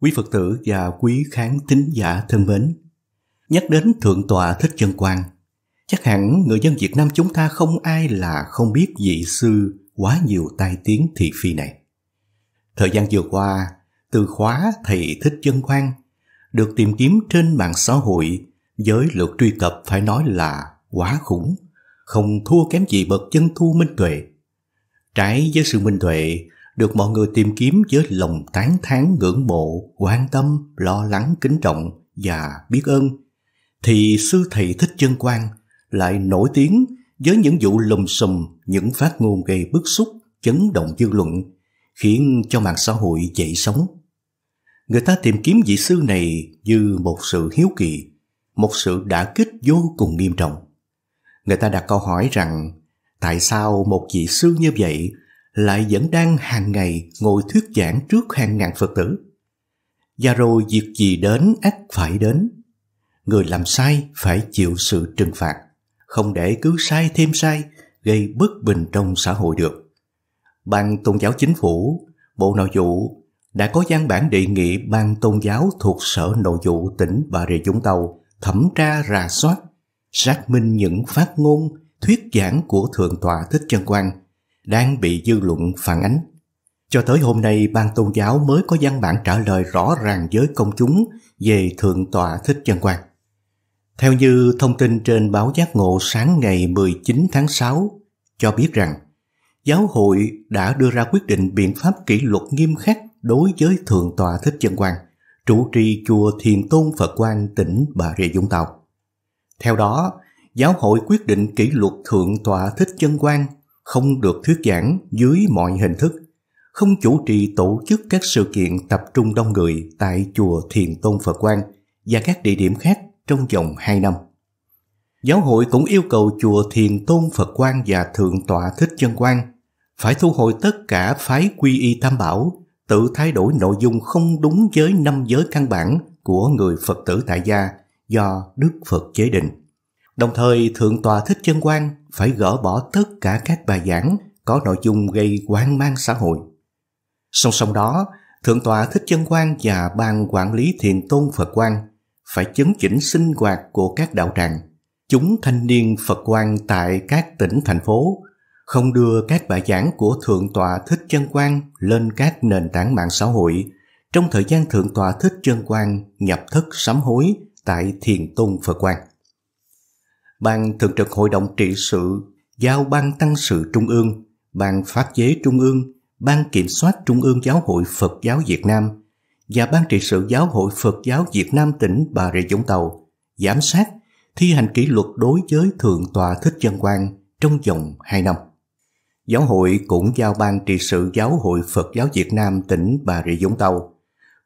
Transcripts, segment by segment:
Quý Phật tử và quý khán thính giả thân mến, nhắc đến Thượng tọa Thích chân Quang, chắc hẳn người dân Việt Nam chúng ta không ai là không biết vị sư quá nhiều tai tiếng thị phi này. Thời gian vừa qua, từ khóa Thầy Thích chân Quang được tìm kiếm trên mạng xã hội với lượt truy cập phải nói là quá khủng, không thua kém gì bậc chân thu minh tuệ. Trái với sự minh tuệ được mọi người tìm kiếm với lòng tán thán ngưỡng mộ, quan tâm, lo lắng kính trọng và biết ơn, thì sư thầy Thích Chân Quang lại nổi tiếng với những vụ lùm xùm, những phát ngôn gây bức xúc, chấn động dư luận, khiến cho mạng xã hội dậy sóng. Người ta tìm kiếm vị sư này như một sự hiếu kỳ, một sự đả kích vô cùng nghiêm trọng. Người ta đặt câu hỏi rằng tại sao một vị sư như vậy lại vẫn đang hàng ngày ngồi thuyết giảng trước hàng ngàn Phật tử. Và rồi việc gì đến ắt phải đến. Người làm sai phải chịu sự trừng phạt, không để cứ sai thêm sai gây bất bình trong xã hội được. Ban Tôn giáo Chính phủ, Bộ Nội vụ đã có văn bản đề nghị Ban Tôn giáo thuộc Sở Nội vụ tỉnh Bà Rịa Vũng Tàu thẩm tra rà soát, xác minh những phát ngôn, thuyết giảng của Thượng tọa Thích Chân Quang – đang bị dư luận phản ánh. Cho tới hôm nay, ban tôn giáo mới có văn bản trả lời rõ ràng với công chúng về Thượng tọa Thích Chân Quang. Theo như thông tin trên báo Giác Ngộ sáng ngày 19 tháng 6 cho biết rằng giáo hội đã đưa ra quyết định biện pháp kỷ luật nghiêm khắc đối với Thượng tọa Thích Chân Quang, trụ trì chùa Thiền Tôn Phật Quang tỉnh Bà Rịa Vũng Tàu. Theo đó, giáo hội quyết định kỷ luật Thượng tọa Thích Chân Quang không được thuyết giảng dưới mọi hình thức, không chủ trì tổ chức các sự kiện tập trung đông người tại chùa Thiền Tôn Phật Quang và các địa điểm khác trong vòng 2 năm. Giáo hội cũng yêu cầu chùa Thiền Tôn Phật Quang và Thượng Tọa Thích Chân Quang phải thu hồi tất cả phái quy y tam bảo, tự thay đổi nội dung không đúng với năm giới căn bản của người Phật tử tại gia do Đức Phật chế định. Đồng thời Thượng Tòa Thích Chân Quang phải gỡ bỏ tất cả các bài giảng có nội dung gây hoang mang xã hội. Song song đó, Thượng tọa Thích Chân Quang và Ban Quản lý Thiền Tôn Phật Quang phải chấn chỉnh sinh hoạt của các đạo tràng, chúng thanh niên Phật Quang tại các tỉnh thành phố, không đưa các bài giảng của Thượng tọa Thích Chân Quang lên các nền tảng mạng xã hội trong thời gian Thượng tọa Thích Chân Quang nhập thất sám hối tại Thiền Tôn Phật Quang. Ban Thường trực Hội đồng Trị sự giao Ban Tăng sự Trung ương, Ban Pháp chế Trung ương, Ban Kiểm soát Trung ương Giáo hội Phật giáo Việt Nam và Ban trị sự Giáo hội Phật giáo Việt Nam tỉnh Bà Rịa Vũng Tàu giám sát thi hành kỷ luật đối với Thượng tòa Thích Dân Quang trong vòng 2 năm. Giáo hội cũng giao Ban trị sự Giáo hội Phật giáo Việt Nam tỉnh Bà Rịa Vũng Tàu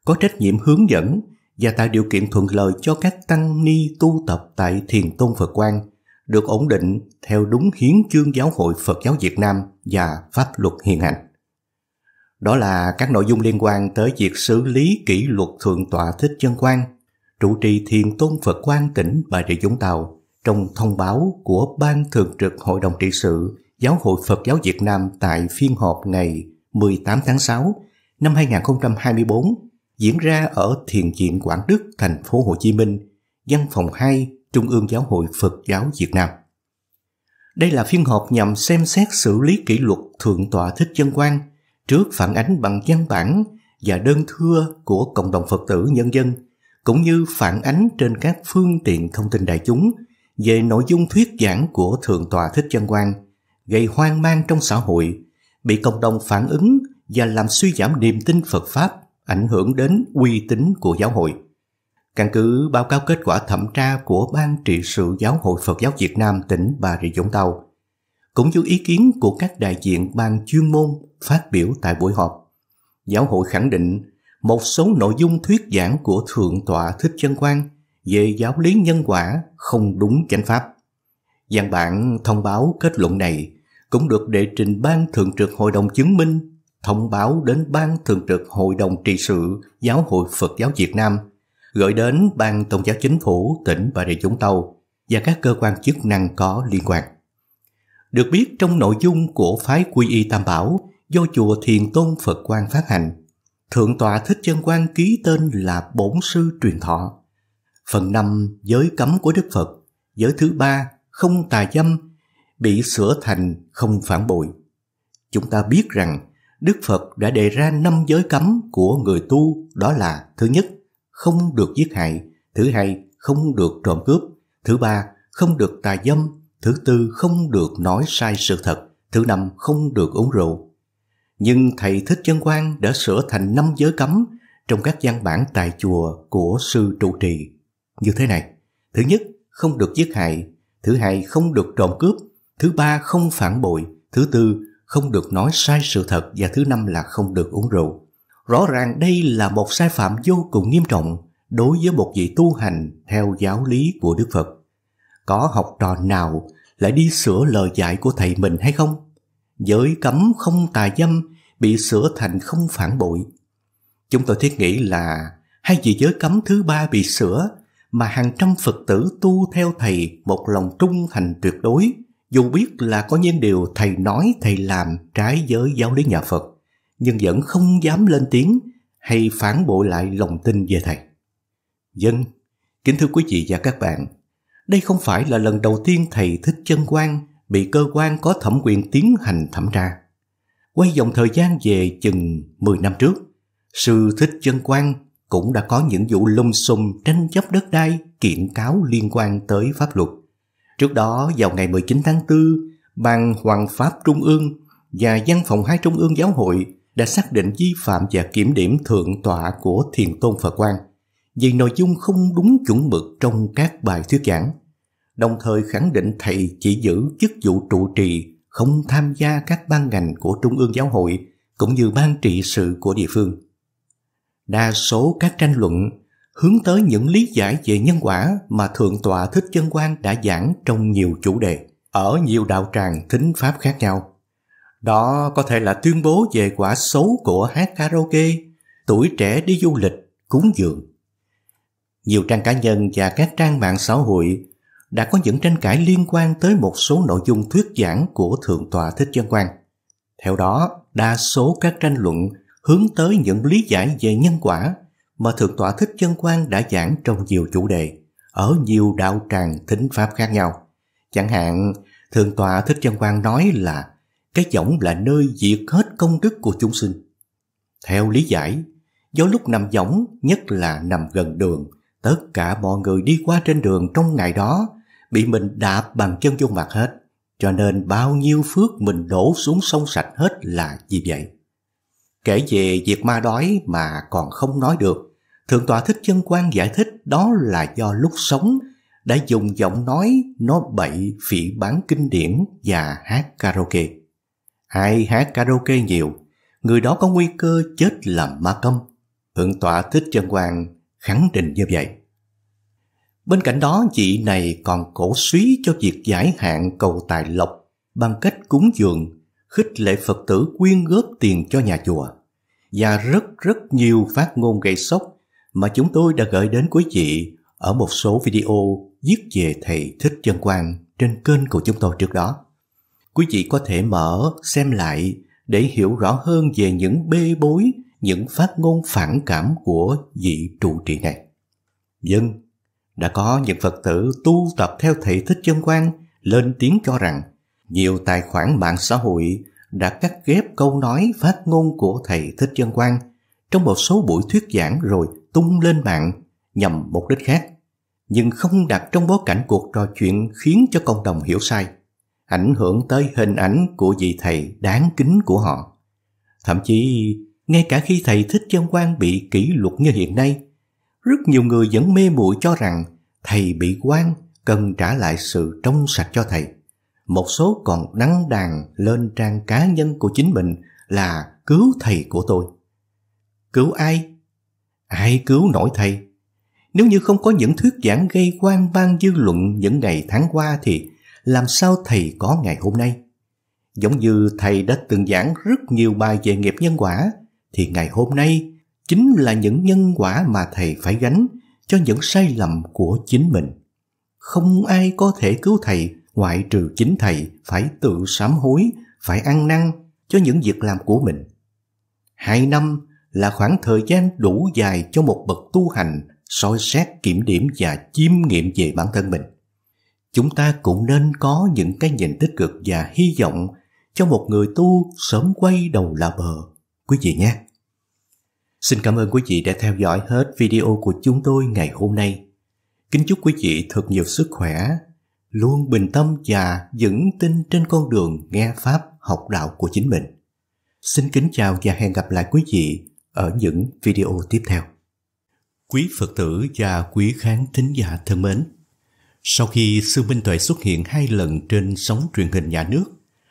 có trách nhiệm hướng dẫn và tạo điều kiện thuận lợi cho các tăng ni tu tập tại Thiền Tôn Phật Quang được ổn định theo đúng hiến chương giáo hội Phật giáo Việt Nam và pháp luật hiện hành. Đó là các nội dung liên quan tới việc xử lý kỷ luật Thượng tọa Thích Chân Quang, trụ trì Thiền Tôn Phật Quang tỉnh Bà Rịa Vũng Tàu trong thông báo của Ban Thường trực Hội đồng trị sự Giáo hội Phật giáo Việt Nam tại phiên họp ngày 18 tháng 6 năm 2024 diễn ra ở Thiền viện Quảng Đức, thành phố Hồ Chí Minh, văn phòng 2, Trung ương Giáo hội Phật giáo Việt Nam. Đây là phiên họp nhằm xem xét xử lý kỷ luật Thượng tọa Thích Chân Quang trước phản ánh bằng văn bản và đơn thưa của cộng đồng Phật tử nhân dân, cũng như phản ánh trên các phương tiện thông tin đại chúng về nội dung thuyết giảng của Thượng tọa Thích Chân Quang gây hoang mang trong xã hội, bị cộng đồng phản ứng và làm suy giảm niềm tin Phật Pháp ảnh hưởng đến uy tín của giáo hội. Căn cứ báo cáo kết quả thẩm tra của Ban trị sự Giáo hội Phật giáo Việt Nam tỉnh Bà Rịa Vũng Tàu, cũng như ý kiến của các đại diện ban chuyên môn phát biểu tại buổi họp, giáo hội khẳng định một số nội dung thuyết giảng của Thượng tọa Thích Chân Quang về giáo lý nhân quả không đúng chánh pháp. Văn bản thông báo kết luận này cũng được đệ trình ban thường trực hội đồng chứng minh thông báo đến Ban Thường trực Hội đồng Trị sự Giáo hội Phật giáo Việt Nam, gửi đến Ban Tổng giáo Chính phủ tỉnh Bà Rịa Vũng Tàu và các cơ quan chức năng có liên quan. Được biết trong nội dung của phái Quy y Tam Bảo do chùa Thiền Tôn Phật Quang phát hành, Thượng tọa Thích Chân Quang ký tên là Bổn sư truyền thọ. Phần 5 giới cấm của Đức Phật, giới thứ ba không tà dâm bị sửa thành không phản bội. Chúng ta biết rằng Đức Phật đã đề ra năm giới cấm của người tu đó là thứ nhất, không được giết hại, thứ hai, không được trộm cướp, thứ ba, không được tà dâm, thứ tư, không được nói sai sự thật, thứ năm, không được uống rượu. Nhưng thầy Thích Chân Quang đã sửa thành năm giới cấm trong các văn bản tại chùa của sư trụ trì như thế này. Thứ nhất, không được giết hại, thứ hai, không được trộm cướp, thứ ba, không phản bội, thứ tư, không được nói sai sự thật và thứ năm là không được uống rượu. Rõ ràng đây là một sai phạm vô cùng nghiêm trọng đối với một vị tu hành theo giáo lý của Đức Phật. Có học trò nào lại đi sửa lời dạy của thầy mình hay không? Giới cấm không tà dâm bị sửa thành không phản bội. Chúng tôi thiết nghĩ là hai vị giới cấm thứ ba bị sửa mà hàng trăm Phật tử tu theo thầy một lòng trung thành tuyệt đối dù biết là có những điều thầy nói thầy làm trái với giáo lý nhà Phật, nhưng vẫn không dám lên tiếng hay phản bội lại lòng tin về thầy. Dân, kính thưa quý vị và các bạn, đây không phải là lần đầu tiên thầy Thích Chân Quang bị cơ quan có thẩm quyền tiến hành thẩm tra. Quay dòng thời gian về chừng 10 năm trước, sư Thích Chân Quang cũng đã có những vụ lung xung tranh chấp đất đai kiện cáo liên quan tới pháp luật – Trước đó vào ngày 19 tháng 4, Ban Hoàng Pháp Trung ương và Văn phòng Hai Trung ương Giáo hội đã xác định vi phạm và kiểm điểm thượng tọa của Thiền Tôn Phật Quang vì nội dung không đúng chuẩn mực trong các bài thuyết giảng, đồng thời khẳng định thầy chỉ giữ chức vụ trụ trì không tham gia các ban ngành của Trung ương Giáo hội cũng như ban trị sự của địa phương. Đa số các tranh luận hướng tới những lý giải về nhân quả mà Thượng tọa Thích Chân Quang đã giảng trong nhiều chủ đề, ở nhiều đạo tràng thính pháp khác nhau. Đó có thể là tuyên bố về quả xấu của hát karaoke, tuổi trẻ đi du lịch, cúng dường. Nhiều trang cá nhân và các trang mạng xã hội đã có những tranh cãi liên quan tới một số nội dung thuyết giảng của Thượng tọa Thích Chân Quang. Theo đó, đa số các tranh luận hướng tới những lý giải về nhân quả mà Thượng tọa Thích Chân Quang đã giảng trong nhiều chủ đề, ở nhiều đạo tràng thính pháp khác nhau. Chẳng hạn, Thượng tọa Thích Chân Quang nói là cái võng là nơi diệt hết công đức của chúng sinh. Theo lý giải, do lúc nằm võng nhất là nằm gần đường, tất cả mọi người đi qua trên đường trong ngày đó bị mình đạp bằng chân vô mặt hết. Cho nên bao nhiêu phước mình đổ xuống sông sạch hết là vì vậy. Kể về việc ma đói mà còn không nói được, Thượng tọa Thích Chân Quang giải thích đó là do lúc sống đã dùng giọng nói nó bậy phỉ bán kinh điển và hát karaoke. Ai hát karaoke nhiều, người đó có nguy cơ chết làm ma công. Thượng tọa Thích Chân Quang khẳng định như vậy. Bên cạnh đó, chị này còn cổ suý cho việc giải hạn cầu tài lộc bằng cách cúng dường khích lệ Phật tử quyên góp tiền cho nhà chùa và rất rất nhiều phát ngôn gây sốc mà chúng tôi đã gửi đến quý vị ở một số video viết về Thầy Thích Chân Quang trên kênh của chúng tôi trước đó. Quý vị có thể mở xem lại để hiểu rõ hơn về những bê bối, những phát ngôn phản cảm của vị trụ trì này. nhưng đã có những Phật tử tu tập theo Thầy Thích Chân Quang lên tiếng cho rằng nhiều tài khoản mạng xã hội đã cắt ghép câu nói phát ngôn của thầy Thích chân Quang trong một số buổi thuyết giảng rồi tung lên mạng nhằm mục đích khác, nhưng không đặt trong bối cảnh cuộc trò chuyện khiến cho cộng đồng hiểu sai, ảnh hưởng tới hình ảnh của vị thầy đáng kính của họ. Thậm chí, ngay cả khi thầy Thích chân Quang bị kỷ luật như hiện nay, rất nhiều người vẫn mê muội cho rằng thầy bị quan cần trả lại sự trong sạch cho thầy một số còn đăng đàn lên trang cá nhân của chính mình là cứu thầy của tôi. Cứu ai? Ai cứu nổi thầy? Nếu như không có những thuyết giảng gây quan mang dư luận những ngày tháng qua thì làm sao thầy có ngày hôm nay? Giống như thầy đã từng giảng rất nhiều bài về nghiệp nhân quả, thì ngày hôm nay chính là những nhân quả mà thầy phải gánh cho những sai lầm của chính mình. Không ai có thể cứu thầy ngoại trừ chính thầy phải tự sám hối, phải ăn năn cho những việc làm của mình. Hai năm là khoảng thời gian đủ dài cho một bậc tu hành soi xét kiểm điểm và chiêm nghiệm về bản thân mình. Chúng ta cũng nên có những cái nhìn tích cực và hy vọng cho một người tu sớm quay đầu là bờ, quý vị nhé. Xin cảm ơn quý vị đã theo dõi hết video của chúng tôi ngày hôm nay. Kính chúc quý vị thật nhiều sức khỏe, luôn bình tâm và vững tin trên con đường nghe pháp học đạo của chính mình. Xin kính chào và hẹn gặp lại quý vị ở những video tiếp theo. Quý Phật tử và quý khán thính giả thân mến, sau khi Sư Minh Tuệ xuất hiện hai lần trên sóng truyền hình nhà nước,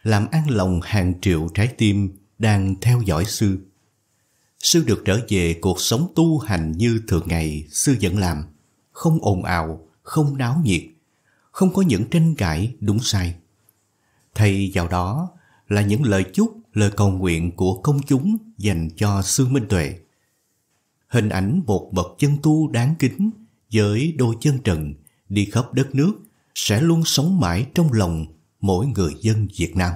làm an lòng hàng triệu trái tim đang theo dõi Sư. Sư được trở về cuộc sống tu hành như thường ngày Sư vẫn làm, không ồn ào, không náo nhiệt, không có những tranh cãi đúng sai. Thay vào đó là những lời chúc, lời cầu nguyện của công chúng dành cho sư Minh Tuệ. Hình ảnh một bậc chân tu đáng kính với đôi chân trần đi khắp đất nước sẽ luôn sống mãi trong lòng mỗi người dân Việt Nam.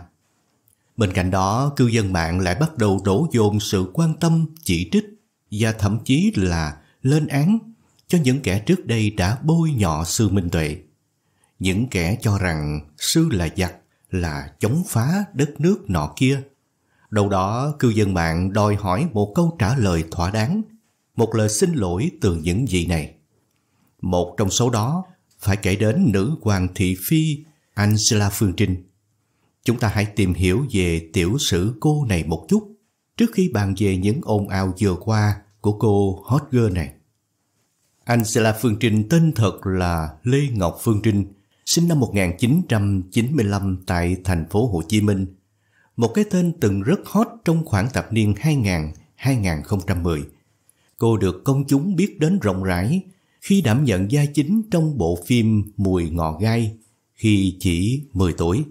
Bên cạnh đó, cư dân mạng lại bắt đầu đổ dồn sự quan tâm, chỉ trích và thậm chí là lên án cho những kẻ trước đây đã bôi nhọ sư Minh Tuệ những kẻ cho rằng sư là giặc là chống phá đất nước nọ kia. Đâu đó cư dân mạng đòi hỏi một câu trả lời thỏa đáng, một lời xin lỗi từ những vị này. Một trong số đó phải kể đến nữ hoàng thị phi Angela Phương Trinh. Chúng ta hãy tìm hiểu về tiểu sử cô này một chút trước khi bàn về những ồn ào vừa qua của cô hot girl này. Angela Phương Trinh tên thật là Lê Ngọc Phương Trinh, sinh năm 1995 tại thành phố Hồ Chí Minh, một cái tên từng rất hot trong khoảng thập niên 2000-2010. Cô được công chúng biết đến rộng rãi khi đảm nhận vai chính trong bộ phim Mùi ngọ gai khi chỉ 10 tuổi.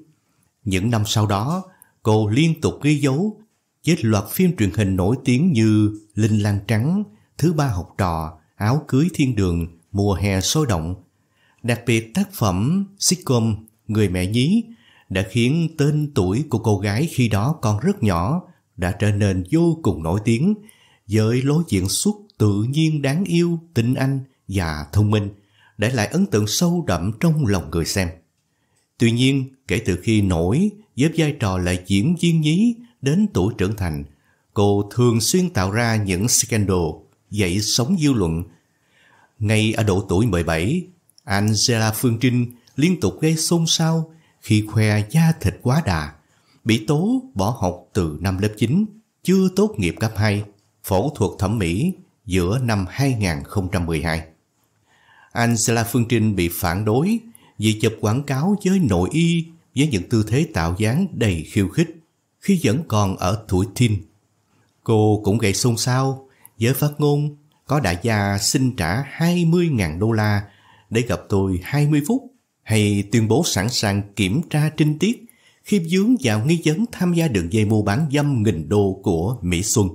Những năm sau đó, cô liên tục ghi dấu với loạt phim truyền hình nổi tiếng như Linh Lan Trắng, Thứ Ba Học Trò, Áo Cưới Thiên Đường, Mùa Hè Sôi Động, Đặc biệt tác phẩm sitcom Người mẹ nhí đã khiến tên tuổi của cô gái khi đó còn rất nhỏ đã trở nên vô cùng nổi tiếng với lối diễn xuất tự nhiên đáng yêu, tinh anh và thông minh để lại ấn tượng sâu đậm trong lòng người xem. Tuy nhiên, kể từ khi nổi với vai trò là diễn viên nhí đến tuổi trưởng thành, cô thường xuyên tạo ra những scandal dậy sóng dư luận. Ngay ở độ tuổi 17, Angela Phương Trinh liên tục gây xôn xao khi khoe da thịt quá đà, bị tố bỏ học từ năm lớp 9, chưa tốt nghiệp cấp 2, phẫu thuật thẩm mỹ giữa năm 2012. Angela Phương Trinh bị phản đối vì chụp quảng cáo với nội y với những tư thế tạo dáng đầy khiêu khích khi vẫn còn ở tuổi teen. Cô cũng gây xôn xao với phát ngôn có đại gia xin trả 20.000 đô la để gặp tôi 20 phút hay tuyên bố sẵn sàng kiểm tra trinh tiết khi dướng vào nghi vấn tham gia đường dây mua bán dâm nghìn đô của Mỹ Xuân.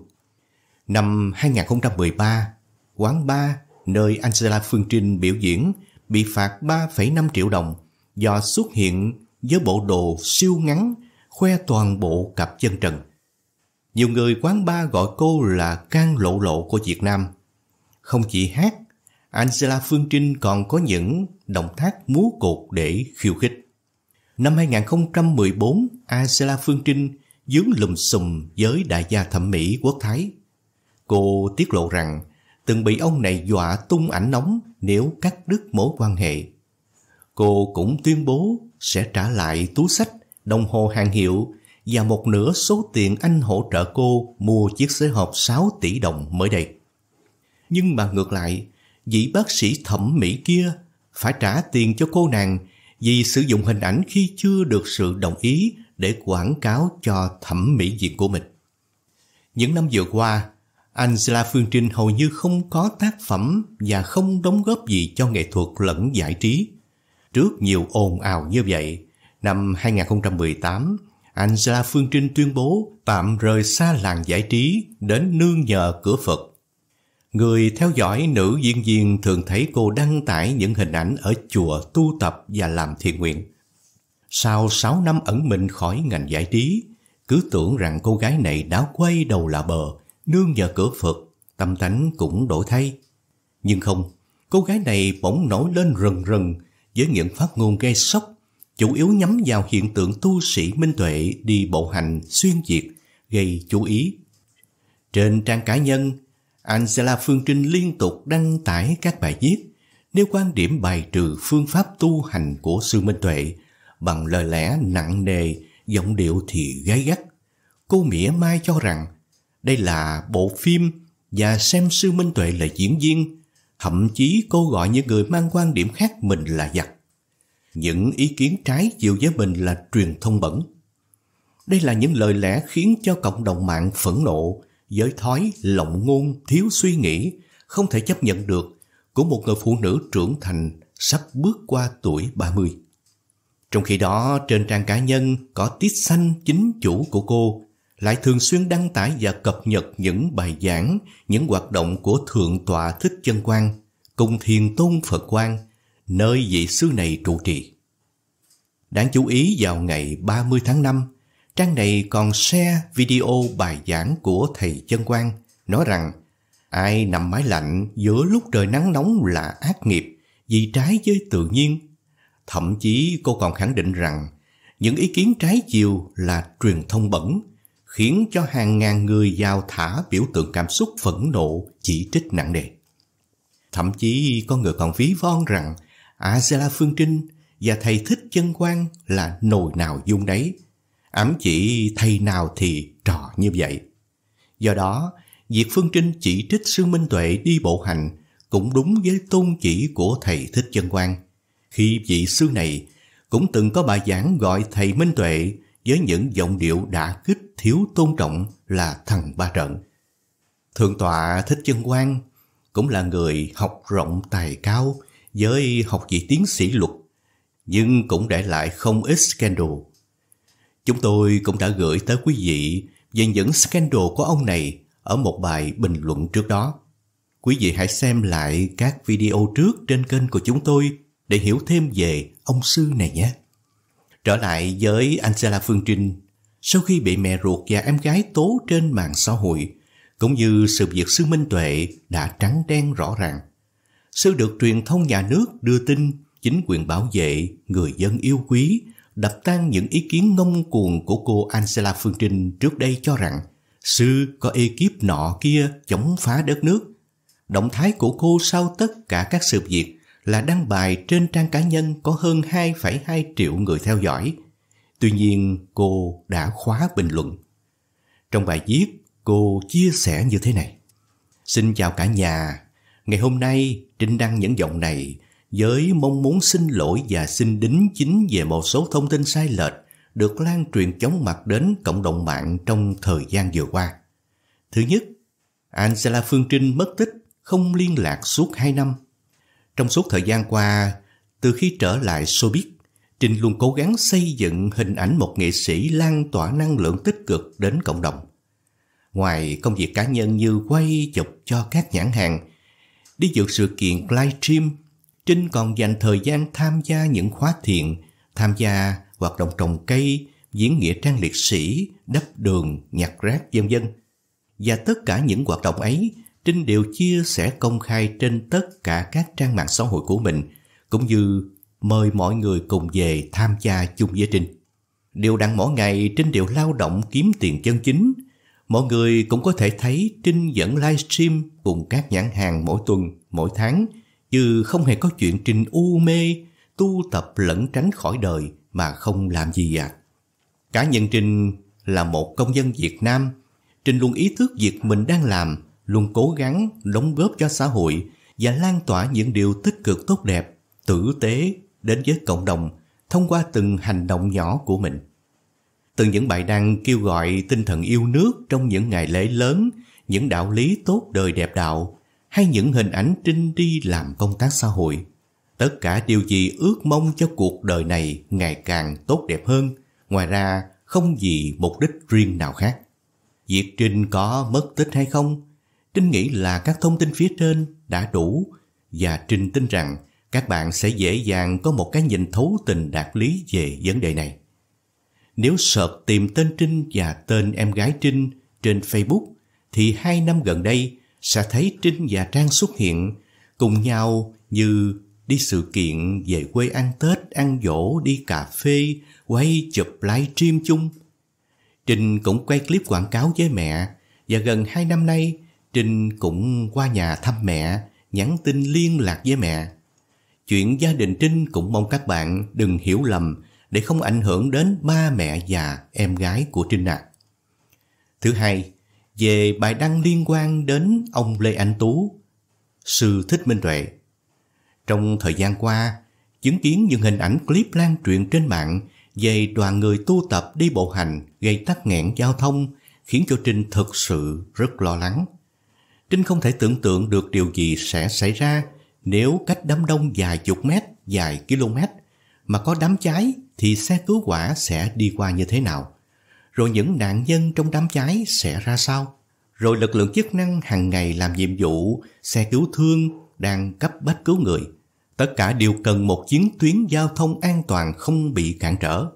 Năm 2013, quán bar nơi Angela Phương Trinh biểu diễn bị phạt 3,5 triệu đồng do xuất hiện với bộ đồ siêu ngắn khoe toàn bộ cặp chân trần. Nhiều người quán bar gọi cô là can lộ lộ của Việt Nam. Không chỉ hát Angela Phương Trinh còn có những động tác múa cột để khiêu khích. Năm 2014, Angela Phương Trinh dướng lùm xùm với đại gia thẩm mỹ quốc Thái. Cô tiết lộ rằng từng bị ông này dọa tung ảnh nóng nếu cắt đứt mối quan hệ. Cô cũng tuyên bố sẽ trả lại túi sách, đồng hồ hàng hiệu và một nửa số tiền anh hỗ trợ cô mua chiếc xế hộp 6 tỷ đồng mới đây. Nhưng mà ngược lại, vị bác sĩ thẩm mỹ kia phải trả tiền cho cô nàng vì sử dụng hình ảnh khi chưa được sự đồng ý để quảng cáo cho thẩm mỹ viện của mình. Những năm vừa qua, Angela Phương Trinh hầu như không có tác phẩm và không đóng góp gì cho nghệ thuật lẫn giải trí. Trước nhiều ồn ào như vậy, năm 2018, Angela Phương Trinh tuyên bố tạm rời xa làng giải trí đến nương nhờ cửa Phật Người theo dõi nữ diễn viên thường thấy cô đăng tải những hình ảnh ở chùa tu tập và làm thiện nguyện. Sau 6 năm ẩn mình khỏi ngành giải trí, cứ tưởng rằng cô gái này đã quay đầu là bờ, nương vào cửa Phật, tâm tánh cũng đổi thay. Nhưng không, cô gái này bỗng nổi lên rần rần với những phát ngôn gây sốc, chủ yếu nhắm vào hiện tượng tu sĩ minh tuệ đi bộ hành xuyên diệt, gây chú ý. Trên trang cá nhân, Angela Phương Trinh liên tục đăng tải các bài viết nêu quan điểm bài trừ phương pháp tu hành của Sư Minh Tuệ bằng lời lẽ nặng nề, giọng điệu thì gay gắt. Cô mỉa mai cho rằng đây là bộ phim và xem Sư Minh Tuệ là diễn viên, thậm chí cô gọi những người mang quan điểm khác mình là giặc. Những ý kiến trái chiều với mình là truyền thông bẩn. Đây là những lời lẽ khiến cho cộng đồng mạng phẫn nộ, giới thói, lộng ngôn, thiếu suy nghĩ, không thể chấp nhận được của một người phụ nữ trưởng thành sắp bước qua tuổi 30. Trong khi đó, trên trang cá nhân có tiết xanh chính chủ của cô lại thường xuyên đăng tải và cập nhật những bài giảng, những hoạt động của Thượng tọa Thích Chân Quang, cùng Thiền Tôn Phật Quang, nơi vị sư này trụ trì. Đáng chú ý vào ngày 30 tháng 5, Trang này còn share video bài giảng của thầy Chân Quang nói rằng ai nằm mái lạnh giữa lúc trời nắng nóng là ác nghiệp vì trái với tự nhiên. Thậm chí cô còn khẳng định rằng những ý kiến trái chiều là truyền thông bẩn khiến cho hàng ngàn người giao thả biểu tượng cảm xúc phẫn nộ chỉ trích nặng nề. Thậm chí có người còn ví von rằng Azela Phương Trinh và thầy thích chân quan là nồi nào dung đấy ám chỉ thầy nào thì trò như vậy. Do đó, việc Phương Trinh chỉ trích sư Minh Tuệ đi bộ hành cũng đúng với tôn chỉ của thầy Thích Chân Quang. Khi vị sư này cũng từng có bài giảng gọi thầy Minh Tuệ với những giọng điệu đã kích thiếu tôn trọng là thằng ba trận. Thượng tọa Thích Chân Quang cũng là người học rộng tài cao với học vị tiến sĩ luật, nhưng cũng để lại không ít scandal Chúng tôi cũng đã gửi tới quý vị về những scandal của ông này ở một bài bình luận trước đó. Quý vị hãy xem lại các video trước trên kênh của chúng tôi để hiểu thêm về ông sư này nhé. Trở lại với Angela Phương Trinh, sau khi bị mẹ ruột và em gái tố trên mạng xã hội, cũng như sự việc sư Minh Tuệ đã trắng đen rõ ràng. Sư được truyền thông nhà nước đưa tin chính quyền bảo vệ, người dân yêu quý đập tan những ý kiến ngông cuồng của cô Angela Phương Trinh trước đây cho rằng sư có ekip nọ kia chống phá đất nước. Động thái của cô sau tất cả các sự việc là đăng bài trên trang cá nhân có hơn 2,2 triệu người theo dõi. Tuy nhiên, cô đã khóa bình luận. Trong bài viết, cô chia sẻ như thế này. Xin chào cả nhà. Ngày hôm nay, Trinh đăng những giọng này với mong muốn xin lỗi và xin đính chính về một số thông tin sai lệch được lan truyền chóng mặt đến cộng đồng mạng trong thời gian vừa qua. Thứ nhất, Angela Phương Trinh mất tích, không liên lạc suốt 2 năm. Trong suốt thời gian qua, từ khi trở lại showbiz, Trinh luôn cố gắng xây dựng hình ảnh một nghệ sĩ lan tỏa năng lượng tích cực đến cộng đồng. Ngoài công việc cá nhân như quay chụp cho các nhãn hàng, đi dự sự kiện livestream Trinh còn dành thời gian tham gia những khóa thiện, tham gia hoạt động trồng cây, diễn nghĩa trang liệt sĩ, đắp đường, nhặt rác vân vân. Và tất cả những hoạt động ấy, Trinh đều chia sẻ công khai trên tất cả các trang mạng xã hội của mình, cũng như mời mọi người cùng về tham gia chung với Trinh. Điều đặn mỗi ngày Trinh đều lao động kiếm tiền chân chính. Mọi người cũng có thể thấy Trinh dẫn livestream cùng các nhãn hàng mỗi tuần, mỗi tháng – chứ không hề có chuyện Trình u mê, tu tập lẫn tránh khỏi đời mà không làm gì ạ. À. Cá nhân Trình là một công dân Việt Nam, Trình luôn ý thức việc mình đang làm, luôn cố gắng đóng góp cho xã hội và lan tỏa những điều tích cực tốt đẹp, tử tế đến với cộng đồng thông qua từng hành động nhỏ của mình. Từ những bài đăng kêu gọi tinh thần yêu nước trong những ngày lễ lớn, những đạo lý tốt đời đẹp đạo, hay những hình ảnh trinh đi làm công tác xã hội. Tất cả điều gì ước mong cho cuộc đời này ngày càng tốt đẹp hơn, ngoài ra không vì mục đích riêng nào khác. Việc Trinh có mất tích hay không? Trinh nghĩ là các thông tin phía trên đã đủ và Trinh tin rằng các bạn sẽ dễ dàng có một cái nhìn thấu tình đạt lý về vấn đề này. Nếu search tìm tên Trinh và tên em gái Trinh trên Facebook thì hai năm gần đây sẽ thấy Trinh và Trang xuất hiện cùng nhau như đi sự kiện về quê ăn Tết, ăn dỗ, đi cà phê, quay chụp livestream chung. Trinh cũng quay clip quảng cáo với mẹ và gần 2 năm nay Trinh cũng qua nhà thăm mẹ, nhắn tin liên lạc với mẹ. Chuyện gia đình Trinh cũng mong các bạn đừng hiểu lầm để không ảnh hưởng đến ba mẹ và em gái của Trinh ạ. À. Thứ hai, về bài đăng liên quan đến ông Lê Anh Tú, sư Thích Minh Tuệ. Trong thời gian qua, chứng kiến những hình ảnh clip lan truyền trên mạng về đoàn người tu tập đi bộ hành gây tắc nghẽn giao thông khiến cho Trinh thực sự rất lo lắng. Trinh không thể tưởng tượng được điều gì sẽ xảy ra nếu cách đám đông dài chục mét, dài km mà có đám cháy thì xe cứu hỏa sẽ đi qua như thế nào rồi những nạn nhân trong đám cháy sẽ ra sao, rồi lực lượng chức năng hàng ngày làm nhiệm vụ, xe cứu thương đang cấp bách cứu người. Tất cả đều cần một chiến tuyến giao thông an toàn không bị cản trở.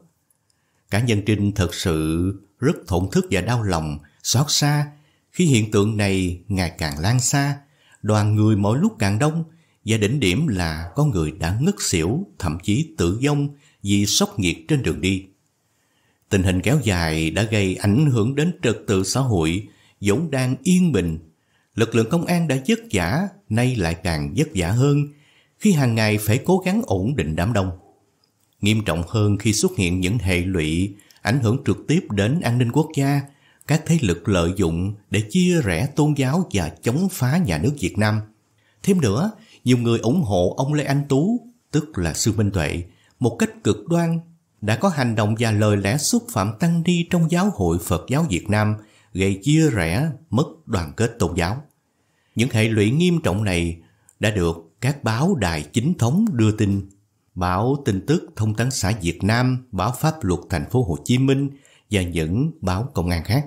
Cả nhân trinh thật sự rất thổn thức và đau lòng, xót xa khi hiện tượng này ngày càng lan xa, đoàn người mỗi lúc càng đông và đỉnh điểm là có người đã ngất xỉu, thậm chí tử vong vì sốc nhiệt trên đường đi. Tình hình kéo dài đã gây ảnh hưởng đến trật tự xã hội, vốn đang yên bình. Lực lượng công an đã vất vả, nay lại càng vất vả hơn khi hàng ngày phải cố gắng ổn định đám đông. Nghiêm trọng hơn khi xuất hiện những hệ lụy ảnh hưởng trực tiếp đến an ninh quốc gia, các thế lực lợi dụng để chia rẽ tôn giáo và chống phá nhà nước Việt Nam. Thêm nữa, nhiều người ủng hộ ông Lê Anh Tú, tức là Sư Minh Tuệ, một cách cực đoan đã có hành động và lời lẽ xúc phạm tăng ni trong giáo hội Phật giáo Việt Nam, gây chia rẽ, mất đoàn kết tôn giáo. Những hệ lụy nghiêm trọng này đã được các báo đài chính thống đưa tin, báo tin tức Thông tấn xã Việt Nam, báo pháp luật thành phố Hồ Chí Minh và những báo công an khác.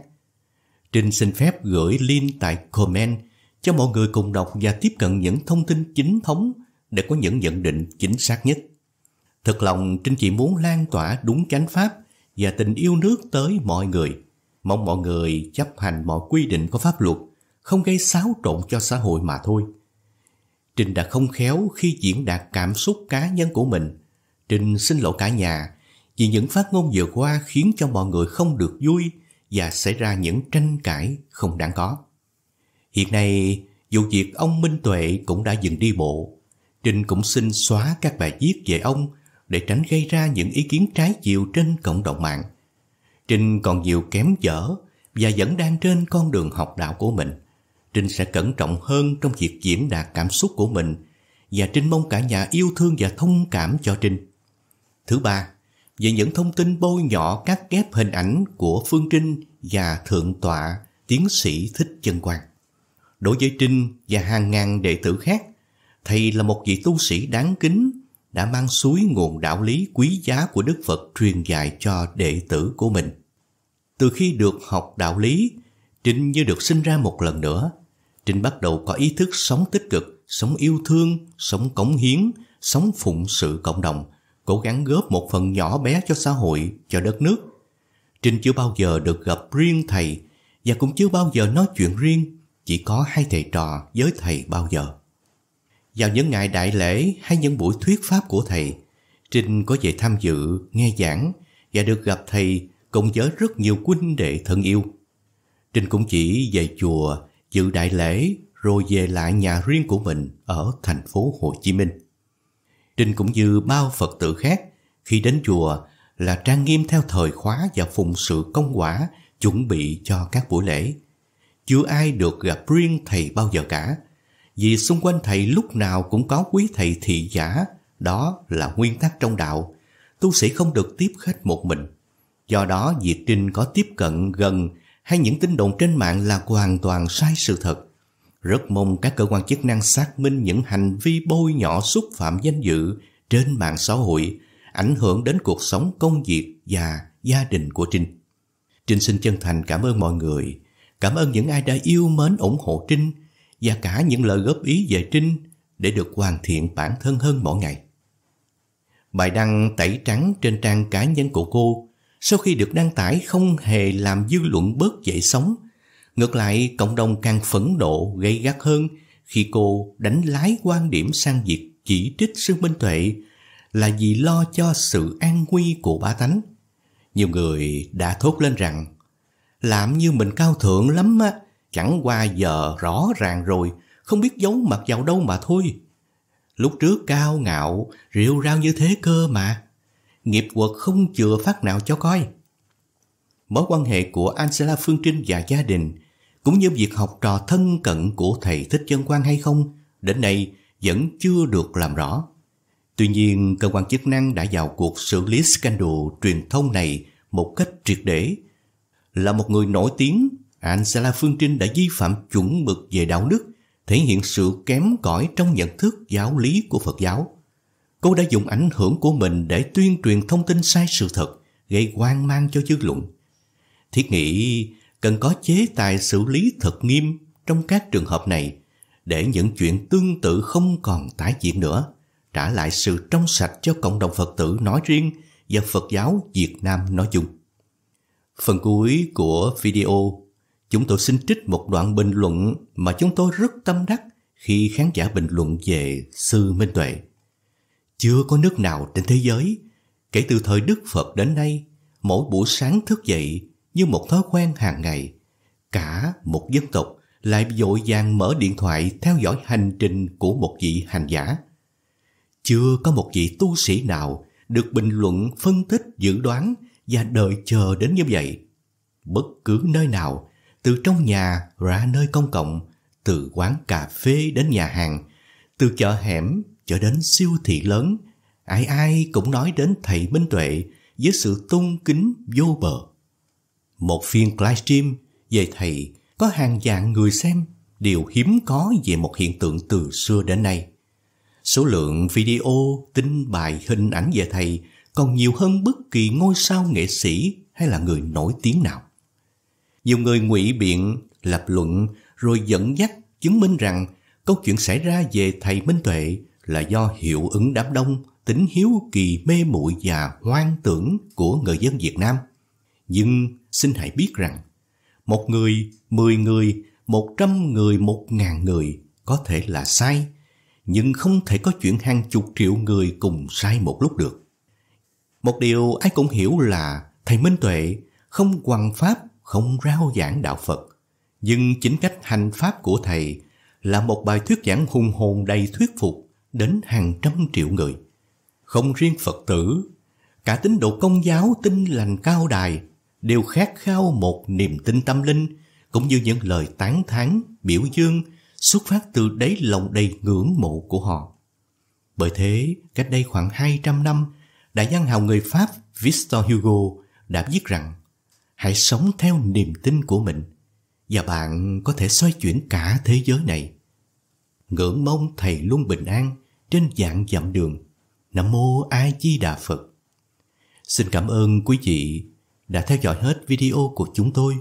Trinh xin phép gửi link tại comment cho mọi người cùng đọc và tiếp cận những thông tin chính thống để có những nhận định chính xác nhất. Thật lòng Trinh chỉ muốn lan tỏa đúng chánh pháp và tình yêu nước tới mọi người. Mong mọi người chấp hành mọi quy định của pháp luật, không gây xáo trộn cho xã hội mà thôi. Trinh đã không khéo khi diễn đạt cảm xúc cá nhân của mình. Trinh xin lỗi cả nhà vì những phát ngôn vừa qua khiến cho mọi người không được vui và xảy ra những tranh cãi không đáng có. Hiện nay, vụ việc ông Minh Tuệ cũng đã dừng đi bộ. Trinh cũng xin xóa các bài viết về ông để tránh gây ra những ý kiến trái chiều trên cộng đồng mạng. Trinh còn nhiều kém dở và vẫn đang trên con đường học đạo của mình. Trinh sẽ cẩn trọng hơn trong việc diễn đạt cảm xúc của mình và Trinh mong cả nhà yêu thương và thông cảm cho Trinh. Thứ ba, về những thông tin bôi nhọ các ghép hình ảnh của Phương Trinh và Thượng tọa Tiến sĩ Thích Chân Quang. Đối với Trinh và hàng ngàn đệ tử khác, thầy là một vị tu sĩ đáng kính đã mang suối nguồn đạo lý quý giá của Đức Phật truyền dạy cho đệ tử của mình. Từ khi được học đạo lý, Trinh như được sinh ra một lần nữa. Trinh bắt đầu có ý thức sống tích cực, sống yêu thương, sống cống hiến, sống phụng sự cộng đồng, cố gắng góp một phần nhỏ bé cho xã hội, cho đất nước. Trinh chưa bao giờ được gặp riêng thầy và cũng chưa bao giờ nói chuyện riêng, chỉ có hai thầy trò với thầy bao giờ. Vào những ngày đại lễ hay những buổi thuyết pháp của thầy, Trinh có về tham dự, nghe giảng và được gặp thầy cùng với rất nhiều huynh đệ thân yêu. Trinh cũng chỉ về chùa, dự đại lễ rồi về lại nhà riêng của mình ở thành phố Hồ Chí Minh. Trinh cũng như bao Phật tử khác, khi đến chùa là trang nghiêm theo thời khóa và phụng sự công quả chuẩn bị cho các buổi lễ. Chưa ai được gặp riêng thầy bao giờ cả, vì xung quanh thầy lúc nào cũng có quý thầy thị giả, đó là nguyên tắc trong đạo. Tu sĩ không được tiếp khách một mình. Do đó, việc Trinh có tiếp cận gần hay những tin đồn trên mạng là hoàn toàn sai sự thật. Rất mong các cơ quan chức năng xác minh những hành vi bôi nhọ xúc phạm danh dự trên mạng xã hội, ảnh hưởng đến cuộc sống công việc và gia đình của Trinh. Trinh xin chân thành cảm ơn mọi người, cảm ơn những ai đã yêu mến ủng hộ Trinh, và cả những lời góp ý về Trinh để được hoàn thiện bản thân hơn mỗi ngày. Bài đăng tẩy trắng trên trang cá nhân của cô sau khi được đăng tải không hề làm dư luận bớt dậy sóng. Ngược lại, cộng đồng càng phẫn nộ gây gắt hơn khi cô đánh lái quan điểm sang việc chỉ trích sư Minh Tuệ là vì lo cho sự an nguy của bá tánh. Nhiều người đã thốt lên rằng làm như mình cao thượng lắm á, Chẳng qua giờ rõ ràng rồi, không biết giấu mặt vào đâu mà thôi. Lúc trước cao ngạo, rượu rao như thế cơ mà. Nghiệp quật không chừa phát nào cho coi. Mối quan hệ của Angela Phương Trinh và gia đình, cũng như việc học trò thân cận của thầy Thích Chân Quang hay không, đến nay vẫn chưa được làm rõ. Tuy nhiên, cơ quan chức năng đã vào cuộc xử lý scandal truyền thông này một cách triệt để. Là một người nổi tiếng anh sẽ là phương trinh đã vi phạm chuẩn mực về đạo đức, thể hiện sự kém cỏi trong nhận thức giáo lý của Phật giáo. Cô đã dùng ảnh hưởng của mình để tuyên truyền thông tin sai sự thật, gây hoang mang cho dư luận. Thiết nghĩ cần có chế tài xử lý thật nghiêm trong các trường hợp này để những chuyện tương tự không còn tái diễn nữa, trả lại sự trong sạch cho cộng đồng Phật tử nói riêng và Phật giáo Việt Nam nói chung. Phần cuối của video Chúng tôi xin trích một đoạn bình luận mà chúng tôi rất tâm đắc khi khán giả bình luận về Sư Minh Tuệ. Chưa có nước nào trên thế giới, kể từ thời Đức Phật đến nay, mỗi buổi sáng thức dậy như một thói quen hàng ngày. Cả một dân tộc lại vội vàng mở điện thoại theo dõi hành trình của một vị hành giả. Chưa có một vị tu sĩ nào được bình luận, phân tích, dự đoán và đợi chờ đến như vậy. Bất cứ nơi nào, từ trong nhà ra nơi công cộng, từ quán cà phê đến nhà hàng, từ chợ hẻm cho đến siêu thị lớn, ai ai cũng nói đến thầy Minh Tuệ với sự tôn kính vô bờ. Một phiên livestream về thầy có hàng vạn người xem, điều hiếm có về một hiện tượng từ xưa đến nay. Số lượng video, tin bài, hình ảnh về thầy còn nhiều hơn bất kỳ ngôi sao nghệ sĩ hay là người nổi tiếng nào. Nhiều người ngụy biện, lập luận rồi dẫn dắt chứng minh rằng câu chuyện xảy ra về thầy Minh Tuệ là do hiệu ứng đám đông, tính hiếu kỳ mê muội và hoang tưởng của người dân Việt Nam. Nhưng xin hãy biết rằng, một người, mười người, một trăm người, một ngàn người có thể là sai, nhưng không thể có chuyện hàng chục triệu người cùng sai một lúc được. Một điều ai cũng hiểu là thầy Minh Tuệ không hoằng pháp không rao giảng đạo Phật, nhưng chính cách hành pháp của Thầy là một bài thuyết giảng hùng hồn đầy thuyết phục đến hàng trăm triệu người. Không riêng Phật tử, cả tín đồ công giáo tin lành cao đài đều khát khao một niềm tin tâm linh cũng như những lời tán thán biểu dương xuất phát từ đáy lòng đầy ngưỡng mộ của họ. Bởi thế, cách đây khoảng 200 năm, đại văn hào người Pháp Victor Hugo đã viết rằng Hãy sống theo niềm tin của mình và bạn có thể xoay chuyển cả thế giới này. Ngưỡng mong Thầy luôn bình an trên dạng dặm đường. Nam Mô A Di Đà Phật. Xin cảm ơn quý vị đã theo dõi hết video của chúng tôi.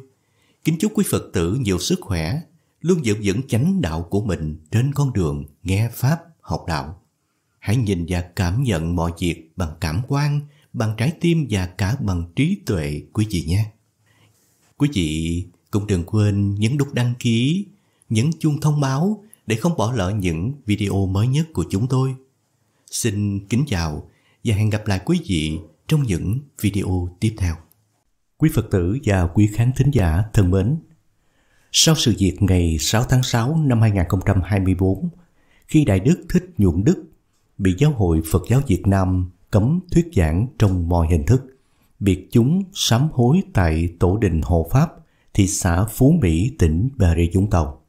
Kính chúc quý Phật tử nhiều sức khỏe, luôn giữ vững chánh đạo của mình trên con đường nghe Pháp học đạo. Hãy nhìn và cảm nhận mọi việc bằng cảm quan, bằng trái tim và cả bằng trí tuệ quý vị nhé. Quý vị cũng đừng quên nhấn nút đăng ký, nhấn chuông thông báo để không bỏ lỡ những video mới nhất của chúng tôi. Xin kính chào và hẹn gặp lại quý vị trong những video tiếp theo. Quý Phật tử và quý khán thính giả thân mến, sau sự việc ngày 6 tháng 6 năm 2024, khi Đại Đức Thích Nhuận Đức bị Giáo hội Phật giáo Việt Nam cấm thuyết giảng trong mọi hình thức, biệt chúng sám hối tại tổ đình Hộ Pháp, thị xã Phú Mỹ, tỉnh Bà Rịa Vũng Tàu.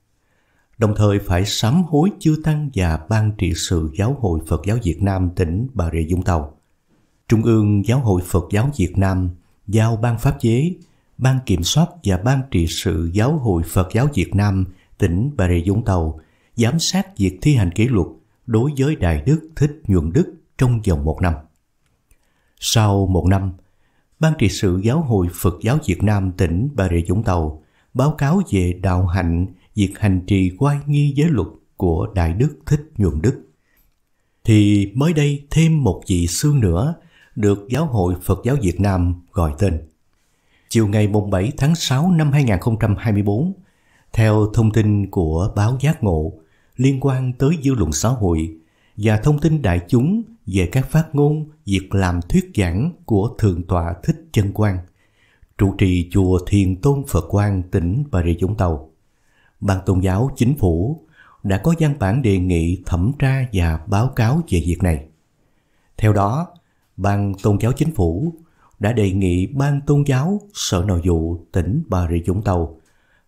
Đồng thời phải sám hối chư tăng và Ban trị sự Giáo hội Phật giáo Việt Nam tỉnh Bà Rịa Vũng Tàu. Trung ương Giáo hội Phật giáo Việt Nam giao Ban Pháp chế, Ban Kiểm soát và Ban trị sự Giáo hội Phật giáo Việt Nam tỉnh Bà Rịa Vũng Tàu giám sát việc thi hành kỷ luật đối với Đại Đức Thích Nhuận Đức trong vòng một năm. Sau một năm, Ban trị sự Giáo hội Phật giáo Việt Nam tỉnh Bà Rịa Vũng Tàu báo cáo về đạo hạnh việc hành trì quay nghi giới luật của Đại Đức Thích Nhuận Đức. Thì mới đây thêm một vị sư nữa được Giáo hội Phật giáo Việt Nam gọi tên. Chiều ngày 7 tháng 6 năm 2024, theo thông tin của báo Giác Ngộ liên quan tới dư luận xã hội và thông tin đại chúng về các phát ngôn, việc làm thuyết giảng của Thượng tọa Thích Chân Quang, trụ trì chùa Thiền Tôn Phật Quang tỉnh Bà Rịa Vũng Tàu. Ban tôn giáo chính phủ đã có văn bản đề nghị thẩm tra và báo cáo về việc này. Theo đó, Ban tôn giáo chính phủ đã đề nghị Ban tôn giáo Sở Nội vụ tỉnh Bà Rịa Vũng Tàu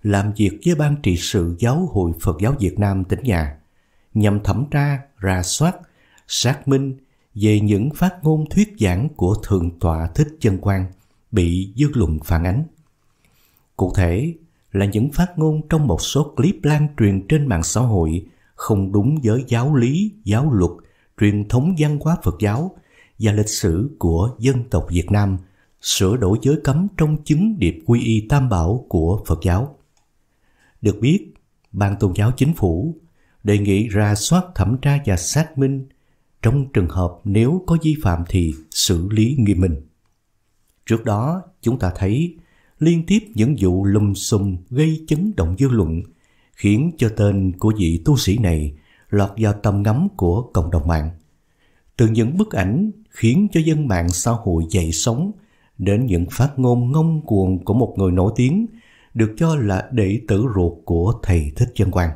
làm việc với Ban trị sự Giáo hội Phật giáo Việt Nam tỉnh nhà nhằm thẩm tra, ra soát, xác minh về những phát ngôn thuyết giảng của Thượng tọa Thích Chân Quang bị dư luận phản ánh. Cụ thể là những phát ngôn trong một số clip lan truyền trên mạng xã hội không đúng với giáo lý, giáo luật, truyền thống văn hóa Phật giáo và lịch sử của dân tộc Việt Nam, sửa đổi giới cấm trong chứng điệp quy y tam bảo của Phật giáo. Được biết, Ban Tôn giáo Chính phủ đề nghị ra soát thẩm tra và xác minh trong trường hợp nếu có vi phạm thì xử lý nghiêm minh. Trước đó, chúng ta thấy liên tiếp những vụ lùm xùm gây chấn động dư luận, khiến cho tên của vị tu sĩ này lọt vào tầm ngắm của cộng đồng mạng. Từ những bức ảnh khiến cho dân mạng xã hội dậy sóng đến những phát ngôn ngông cuồng của một người nổi tiếng được cho là đệ tử ruột của thầy Thích Chân Quang,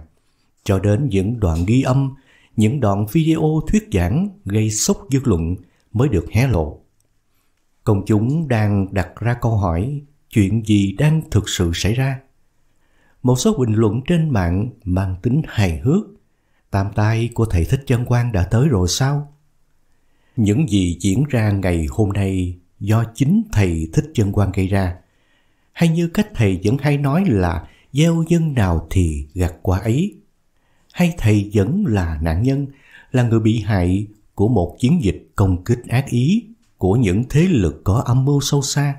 cho đến những đoạn ghi âm những đoạn video thuyết giảng gây sốc dư luận mới được hé lộ. Công chúng đang đặt ra câu hỏi chuyện gì đang thực sự xảy ra. Một số bình luận trên mạng mang tính hài hước. Tam tai của thầy Thích Chân Quang đã tới rồi sao? Những gì diễn ra ngày hôm nay do chính thầy Thích Chân Quang gây ra. Hay như cách thầy vẫn hay nói là gieo nhân nào thì gặt quả ấy hay thầy vẫn là nạn nhân, là người bị hại của một chiến dịch công kích ác ý của những thế lực có âm mưu sâu xa.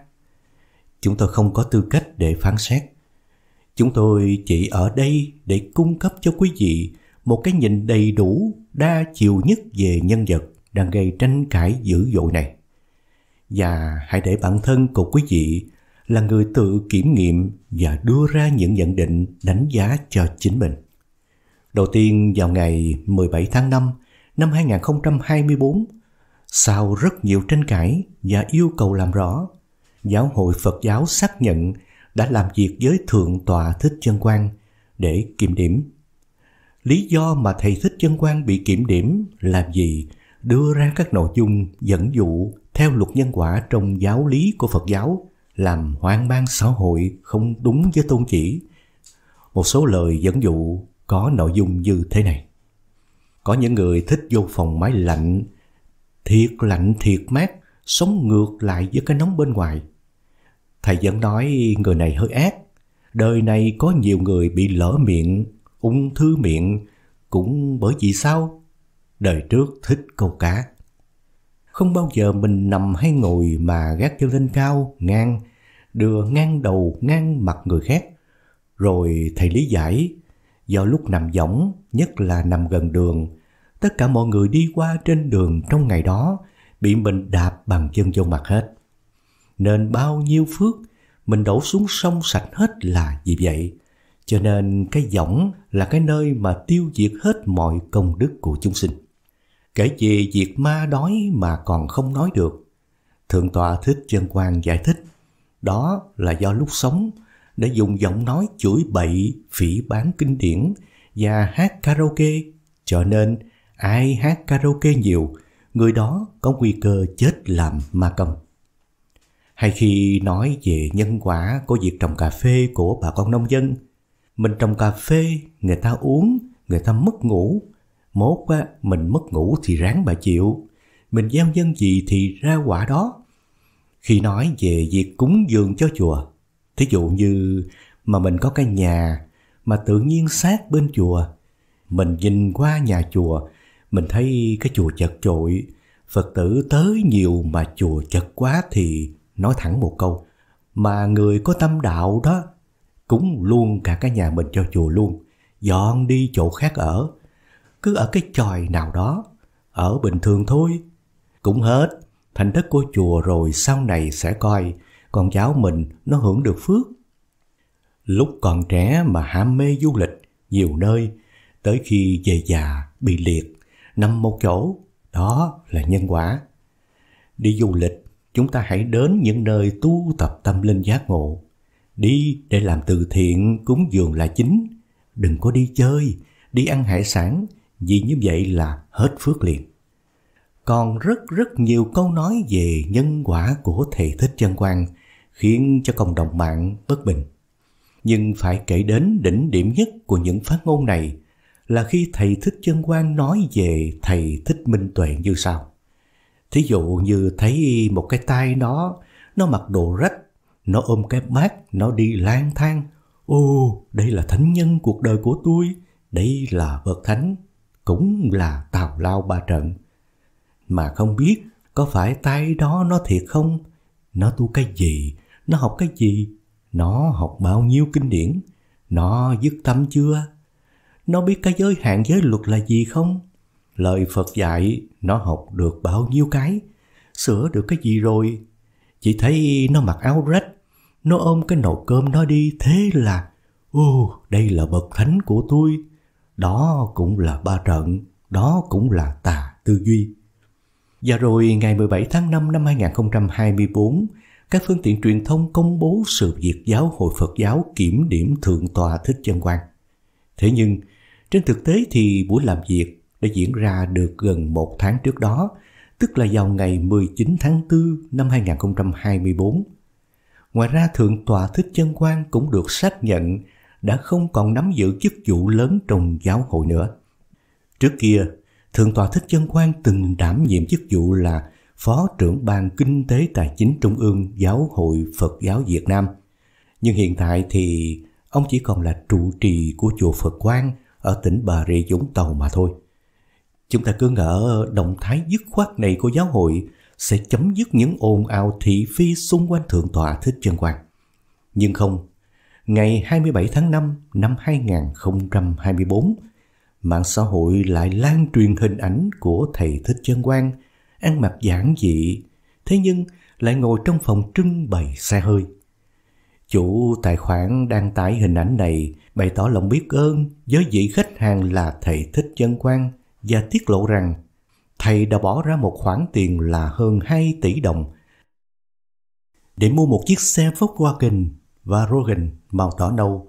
Chúng tôi không có tư cách để phán xét. Chúng tôi chỉ ở đây để cung cấp cho quý vị một cái nhìn đầy đủ, đa chiều nhất về nhân vật đang gây tranh cãi dữ dội này. Và hãy để bản thân của quý vị là người tự kiểm nghiệm và đưa ra những nhận định đánh giá cho chính mình. Đầu tiên vào ngày 17 tháng 5 năm 2024, sau rất nhiều tranh cãi và yêu cầu làm rõ, Giáo hội Phật giáo xác nhận đã làm việc với Thượng tọa Thích Chân Quang để kiểm điểm. Lý do mà thầy Thích Chân Quang bị kiểm điểm là gì đưa ra các nội dung dẫn dụ theo luật nhân quả trong giáo lý của Phật giáo làm hoang mang xã hội không đúng với tôn chỉ. Một số lời dẫn dụ có nội dung như thế này. Có những người thích vô phòng máy lạnh, thiệt lạnh thiệt mát, sống ngược lại với cái nóng bên ngoài. Thầy vẫn nói người này hơi ác, đời này có nhiều người bị lỡ miệng, ung thư miệng, cũng bởi vì sao? Đời trước thích câu cá. Không bao giờ mình nằm hay ngồi mà gác chân lên cao, ngang, đưa ngang đầu ngang mặt người khác. Rồi thầy lý giải Do lúc nằm võng, nhất là nằm gần đường, tất cả mọi người đi qua trên đường trong ngày đó bị mình đạp bằng chân vô mặt hết. Nên bao nhiêu phước mình đổ xuống sông sạch hết là vì vậy. Cho nên cái võng là cái nơi mà tiêu diệt hết mọi công đức của chúng sinh. Kể về việc ma đói mà còn không nói được. Thượng tọa Thích Chân Quang giải thích, đó là do lúc sống đã dùng giọng nói chửi bậy, phỉ bán kinh điển và hát karaoke. Cho nên, ai hát karaoke nhiều, người đó có nguy cơ chết làm ma công. Hay khi nói về nhân quả của việc trồng cà phê của bà con nông dân, mình trồng cà phê, người ta uống, người ta mất ngủ. Mốt á, mình mất ngủ thì ráng bà chịu, mình gieo nhân gì thì ra quả đó. Khi nói về việc cúng dường cho chùa, Thí dụ như mà mình có cái nhà mà tự nhiên sát bên chùa. Mình nhìn qua nhà chùa, mình thấy cái chùa chật chội, Phật tử tới nhiều mà chùa chật quá thì nói thẳng một câu. Mà người có tâm đạo đó cúng luôn cả cái nhà mình cho chùa luôn, dọn đi chỗ khác ở. Cứ ở cái tròi nào đó, ở bình thường thôi. Cũng hết, thành đất của chùa rồi sau này sẽ coi con cháu mình nó hưởng được phước. Lúc còn trẻ mà ham mê du lịch nhiều nơi, tới khi về già bị liệt, nằm một chỗ, đó là nhân quả. Đi du lịch, chúng ta hãy đến những nơi tu tập tâm linh giác ngộ. Đi để làm từ thiện, cúng dường là chính. Đừng có đi chơi, đi ăn hải sản, vì như vậy là hết phước liền. Còn rất rất nhiều câu nói về nhân quả của Thầy Thích Chân Quang khiến cho cộng đồng mạng bất bình. Nhưng phải kể đến đỉnh điểm nhất của những phát ngôn này là khi thầy Thích Chân Quang nói về thầy Thích Minh Tuệ như sau. Thí dụ như thấy một cái tay nó, nó mặc đồ rách, nó ôm cái mát, nó đi lang thang. Ô, đây là thánh nhân cuộc đời của tôi, đây là bậc thánh, cũng là tào lao ba trận. Mà không biết có phải tay đó nó thiệt không? Nó tu cái gì? Nó học cái gì? Nó học bao nhiêu kinh điển? Nó dứt tâm chưa? Nó biết cái giới hạn giới luật là gì không? Lời Phật dạy nó học được bao nhiêu cái? Sửa được cái gì rồi? Chỉ thấy nó mặc áo rách, nó ôm cái nồi cơm nó đi thế là Ô, đây là bậc thánh của tôi. Đó cũng là ba trận, đó cũng là tà tư duy. Và rồi ngày 17 tháng 5 năm 2024, các phương tiện truyền thông công bố sự việc giáo hội Phật giáo kiểm điểm Thượng tòa Thích Chân quan. Thế nhưng, trên thực tế thì buổi làm việc đã diễn ra được gần một tháng trước đó, tức là vào ngày 19 tháng 4 năm 2024. Ngoài ra Thượng tòa Thích Chân Quang cũng được xác nhận đã không còn nắm giữ chức vụ lớn trong giáo hội nữa. Trước kia, Thượng tòa Thích Chân Quang từng đảm nhiệm chức vụ là Phó trưởng ban Kinh tế Tài chính Trung ương Giáo hội Phật giáo Việt Nam. Nhưng hiện tại thì ông chỉ còn là trụ trì của chùa Phật Quang ở tỉnh Bà Rịa Vũng Tàu mà thôi. Chúng ta cứ ngỡ động thái dứt khoát này của giáo hội sẽ chấm dứt những ồn ào thị phi xung quanh Thượng tọa Thích Chân Quang. Nhưng không, ngày 27 tháng 5 năm 2024, mạng xã hội lại lan truyền hình ảnh của thầy Thích Chân Quang – ăn mặc giản dị, thế nhưng lại ngồi trong phòng trưng bày xe hơi. Chủ tài khoản đăng tải hình ảnh này bày tỏ lòng biết ơn với vị khách hàng là thầy Thích chân quan và tiết lộ rằng thầy đã bỏ ra một khoản tiền là hơn 2 tỷ đồng để mua một chiếc xe Volkswagen và Rogan màu đỏ nâu.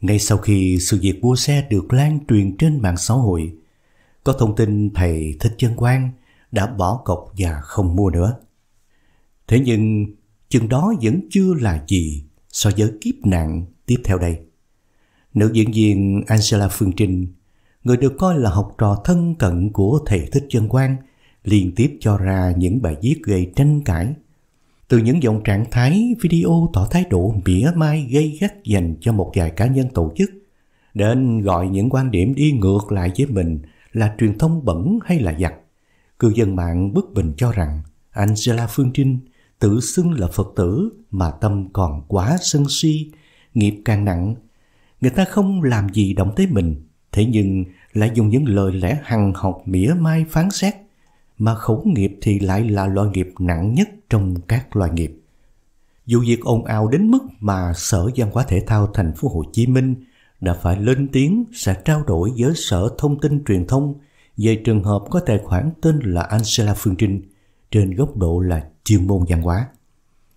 Ngay sau khi sự việc mua xe được lan truyền trên mạng xã hội, có thông tin thầy Thích Chân Quang đã bỏ cọc và không mua nữa. Thế nhưng chừng đó vẫn chưa là gì so với kiếp nạn tiếp theo đây. Nữ diễn viên Angela Phương Trinh, người được coi là học trò thân cận của thầy Thích Chân Quang, liên tiếp cho ra những bài viết gây tranh cãi. Từ những dòng trạng thái video tỏ thái độ mỉa mai gây gắt dành cho một vài cá nhân tổ chức, đến gọi những quan điểm đi ngược lại với mình là truyền thông bẩn hay là giặc Cư dân mạng bất bình cho rằng Angela Phương Trinh tự xưng là Phật tử mà tâm còn quá sân si, nghiệp càng nặng. Người ta không làm gì động tới mình, thế nhưng lại dùng những lời lẽ hằng học mỉa mai phán xét, mà khẩu nghiệp thì lại là loại nghiệp nặng nhất trong các loại nghiệp. Vụ việc ồn ào đến mức mà Sở Văn hóa Thể thao Thành phố Hồ Chí Minh đã phải lên tiếng sẽ trao đổi với Sở Thông tin Truyền thông về trường hợp có tài khoản tên là Angela Phương Trinh trên góc độ là chuyên môn văn hóa.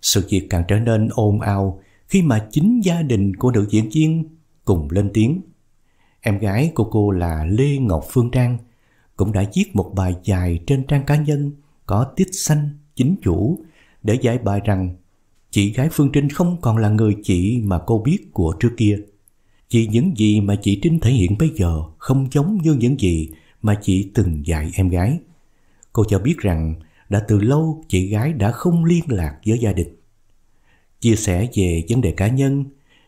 Sự việc càng trở nên ồn ào khi mà chính gia đình của nữ diễn viên cùng lên tiếng. Em gái của cô là Lê Ngọc Phương Trang cũng đã viết một bài dài trên trang cá nhân có tích xanh chính chủ để giải bài rằng chị gái Phương Trinh không còn là người chị mà cô biết của trước kia. vì những gì mà chị Trinh thể hiện bây giờ không giống như những gì mà chị từng dạy em gái. Cô cho biết rằng đã từ lâu chị gái đã không liên lạc với gia đình. Chia sẻ về vấn đề cá nhân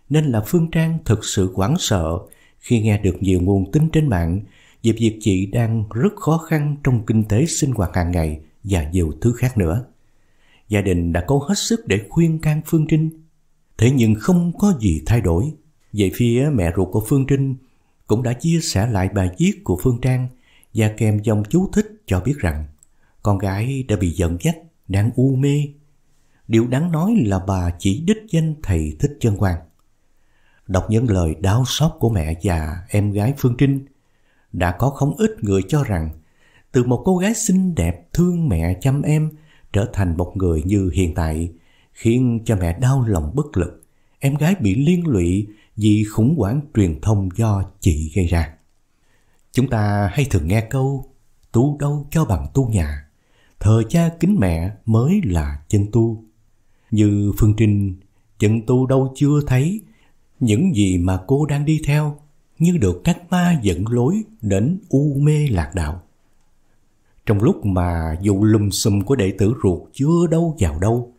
nên là Phương Trang thực sự hoảng sợ khi nghe được nhiều nguồn tin trên mạng về việc chị đang rất khó khăn trong kinh tế sinh hoạt hàng ngày và nhiều thứ khác nữa. Gia đình đã cố hết sức để khuyên can Phương Trinh, thế nhưng không có gì thay đổi. Về phía mẹ ruột của Phương Trinh cũng đã chia sẻ lại bài viết của Phương Trang và kèm dòng chú thích cho biết rằng con gái đã bị giận dắt, đang u mê. Điều đáng nói là bà chỉ đích danh thầy Thích Chân Quang. Đọc những lời đau xót của mẹ và em gái Phương Trinh, đã có không ít người cho rằng từ một cô gái xinh đẹp thương mẹ chăm em trở thành một người như hiện tại khiến cho mẹ đau lòng bất lực. Em gái bị liên lụy vì khủng hoảng truyền thông do chị gây ra. Chúng ta hay thường nghe câu tu đâu cho bằng tu nhà, thờ cha kính mẹ mới là chân tu. Như Phương Trinh, chân tu đâu chưa thấy, những gì mà cô đang đi theo như được các ma dẫn lối đến u mê lạc đạo. Trong lúc mà vụ lùm xùm của đệ tử ruột chưa đâu vào đâu,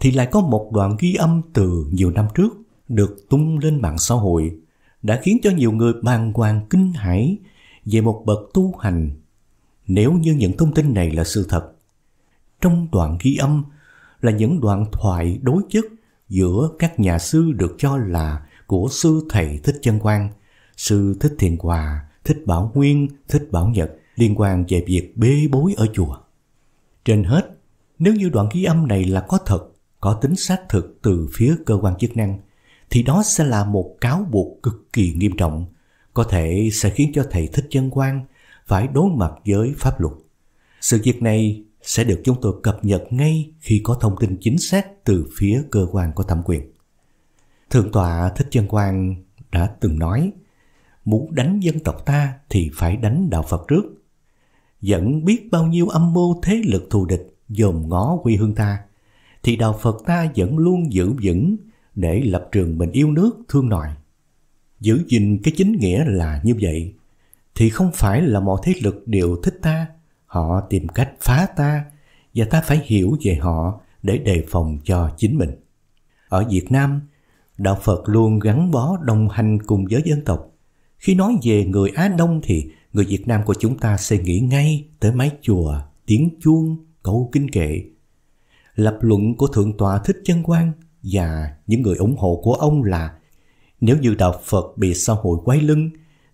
thì lại có một đoạn ghi âm từ nhiều năm trước được tung lên mạng xã hội đã khiến cho nhiều người bàng hoàng kinh hãi về một bậc tu hành. Nếu như những thông tin này là sự thật, trong đoạn ghi âm là những đoạn thoại đối chất giữa các nhà sư được cho là của sư thầy Thích Chân Quang, sư Thích Thiền Hòa, Thích Bảo Nguyên, Thích Bảo Nhật liên quan về việc bê bối ở chùa. Trên hết, nếu như đoạn ghi âm này là có thật, có tính xác thực từ phía cơ quan chức năng, thì đó sẽ là một cáo buộc cực kỳ nghiêm trọng có thể sẽ khiến cho thầy Thích Chân quan phải đối mặt với pháp luật. Sự việc này sẽ được chúng tôi cập nhật ngay khi có thông tin chính xác từ phía cơ quan có thẩm quyền. Thượng tọa Thích Chân quan đã từng nói, muốn đánh dân tộc ta thì phải đánh đạo Phật trước. Vẫn biết bao nhiêu âm mưu thế lực thù địch dòm ngó quê hương ta, thì đạo Phật ta vẫn luôn giữ vững để lập trường mình yêu nước thương nòi. Giữ gìn cái chính nghĩa là như vậy Thì không phải là mọi thế lực đều thích ta Họ tìm cách phá ta Và ta phải hiểu về họ Để đề phòng cho chính mình Ở Việt Nam Đạo Phật luôn gắn bó đồng hành cùng với dân tộc Khi nói về người Á Đông thì Người Việt Nam của chúng ta sẽ nghĩ ngay Tới mái chùa, tiếng chuông, câu kinh kệ Lập luận của Thượng tọa Thích Chân Quang Và những người ủng hộ của ông là nếu như đạo Phật bị xã hội quay lưng,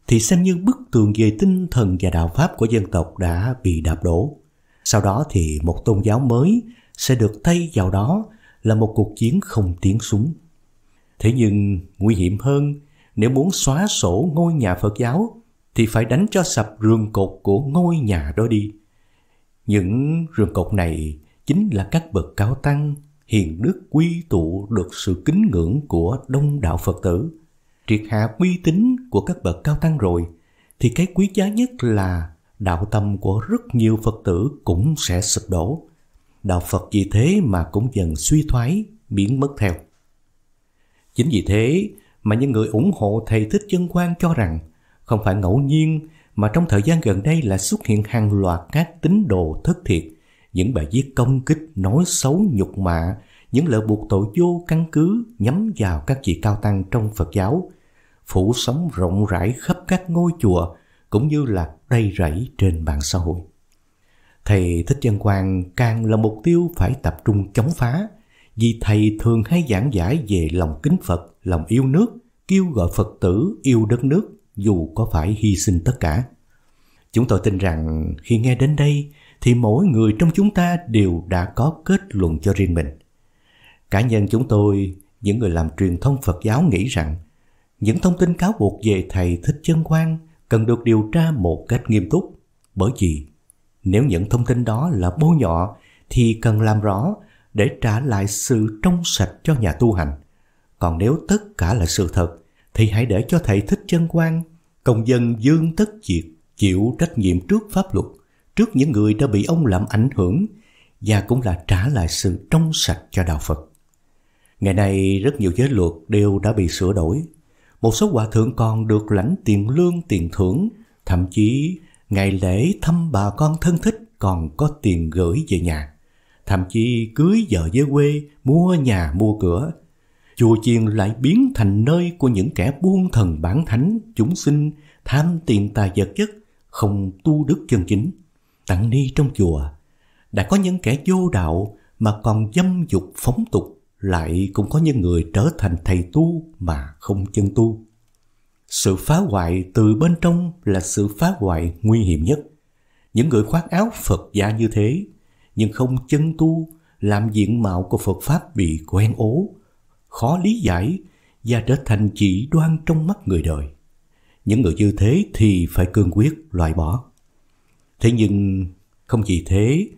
thì xem như bức tường về tinh thần và đạo Pháp của dân tộc đã bị đạp đổ. Sau đó thì một tôn giáo mới sẽ được thay vào đó là một cuộc chiến không tiến súng. Thế nhưng nguy hiểm hơn, nếu muốn xóa sổ ngôi nhà Phật giáo thì phải đánh cho sập rường cột của ngôi nhà đó đi. Những rường cột này chính là các bậc cao tăng hiền đức quy tụ được sự kính ngưỡng của đông đạo Phật tử, triệt hạ uy tín của các bậc cao tăng rồi, thì cái quý giá nhất là đạo tâm của rất nhiều Phật tử cũng sẽ sụp đổ. Đạo Phật vì thế mà cũng dần suy thoái, biến mất theo. Chính vì thế mà những người ủng hộ thầy Thích Chân quan cho rằng không phải ngẫu nhiên mà trong thời gian gần đây là xuất hiện hàng loạt các tín đồ thất thiệt những bài viết công kích, nói xấu, nhục mạ, những lời buộc tội vô căn cứ nhắm vào các vị cao tăng trong Phật giáo, phủ sóng rộng rãi khắp các ngôi chùa cũng như là rây rẫy trên mạng xã hội. Thầy Thích Dân Quang càng là mục tiêu phải tập trung chống phá, vì thầy thường hay giảng giải về lòng kính Phật, lòng yêu nước, kêu gọi Phật tử yêu đất nước dù có phải hy sinh tất cả. Chúng tôi tin rằng khi nghe đến đây, thì mỗi người trong chúng ta đều đã có kết luận cho riêng mình. Cá nhân chúng tôi, những người làm truyền thông Phật giáo nghĩ rằng những thông tin cáo buộc về thầy Thích Chân Quang cần được điều tra một cách nghiêm túc, bởi vì nếu những thông tin đó là bôi nhọ thì cần làm rõ để trả lại sự trong sạch cho nhà tu hành. Còn nếu tất cả là sự thật thì hãy để cho thầy Thích Chân Quang, công dân Dương Tất Diệt chịu trách nhiệm trước pháp luật trước những người đã bị ông làm ảnh hưởng và cũng là trả lại sự trong sạch cho đạo Phật. Ngày nay rất nhiều giới luật đều đã bị sửa đổi. Một số hòa thượng còn được lãnh tiền lương, tiền thưởng, thậm chí ngày lễ thăm bà con thân thích còn có tiền gửi về nhà. Thậm chí cưới vợ về quê, mua nhà mua cửa. Chùa chiền lại biến thành nơi của những kẻ buôn thần bản thánh, chúng sinh, tham tiền tài vật chất, không tu đức chân chính tăng ni trong chùa đã có những kẻ vô đạo mà còn dâm dục phóng tục lại cũng có những người trở thành thầy tu mà không chân tu sự phá hoại từ bên trong là sự phá hoại nguy hiểm nhất những người khoác áo phật gia như thế nhưng không chân tu làm diện mạo của phật pháp bị quen ố khó lý giải và trở thành chỉ đoan trong mắt người đời những người như thế thì phải cương quyết loại bỏ Thế nhưng không chỉ thế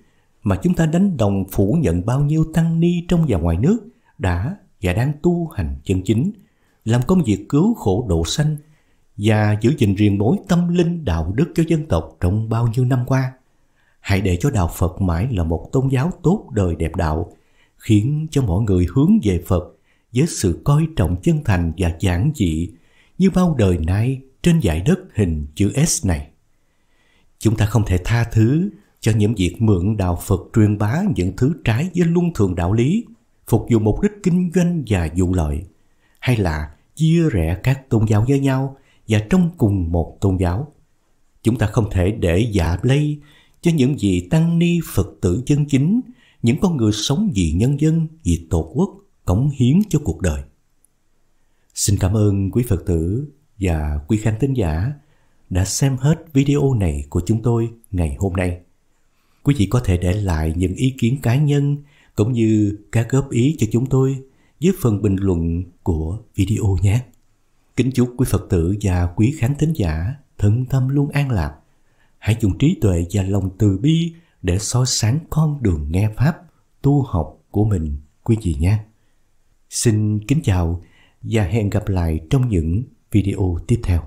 mà chúng ta đánh đồng phủ nhận bao nhiêu tăng ni trong và ngoài nước đã và đang tu hành chân chính, làm công việc cứu khổ độ sanh và giữ gìn riêng mối tâm linh đạo đức cho dân tộc trong bao nhiêu năm qua. Hãy để cho đạo Phật mãi là một tôn giáo tốt đời đẹp đạo, khiến cho mọi người hướng về Phật với sự coi trọng chân thành và giản dị như bao đời nay trên dải đất hình chữ S này. Chúng ta không thể tha thứ cho những việc mượn đạo Phật truyền bá những thứ trái với luân thường đạo lý, phục vụ mục đích kinh doanh và vụ lợi, hay là chia rẽ các tôn giáo với nhau và trong cùng một tôn giáo. Chúng ta không thể để giả dạ lây cho những vị tăng ni Phật tử chân chính, những con người sống vì nhân dân, vì tổ quốc, cống hiến cho cuộc đời. Xin cảm ơn quý Phật tử và quý khán thính giả đã xem hết video này của chúng tôi ngày hôm nay. Quý vị có thể để lại những ý kiến cá nhân cũng như các góp ý cho chúng tôi dưới phần bình luận của video nhé. Kính chúc quý Phật tử và quý khán thính giả thân tâm luôn an lạc. Hãy dùng trí tuệ và lòng từ bi để soi sáng con đường nghe Pháp, tu học của mình quý vị nhé. Xin kính chào và hẹn gặp lại trong những video tiếp theo.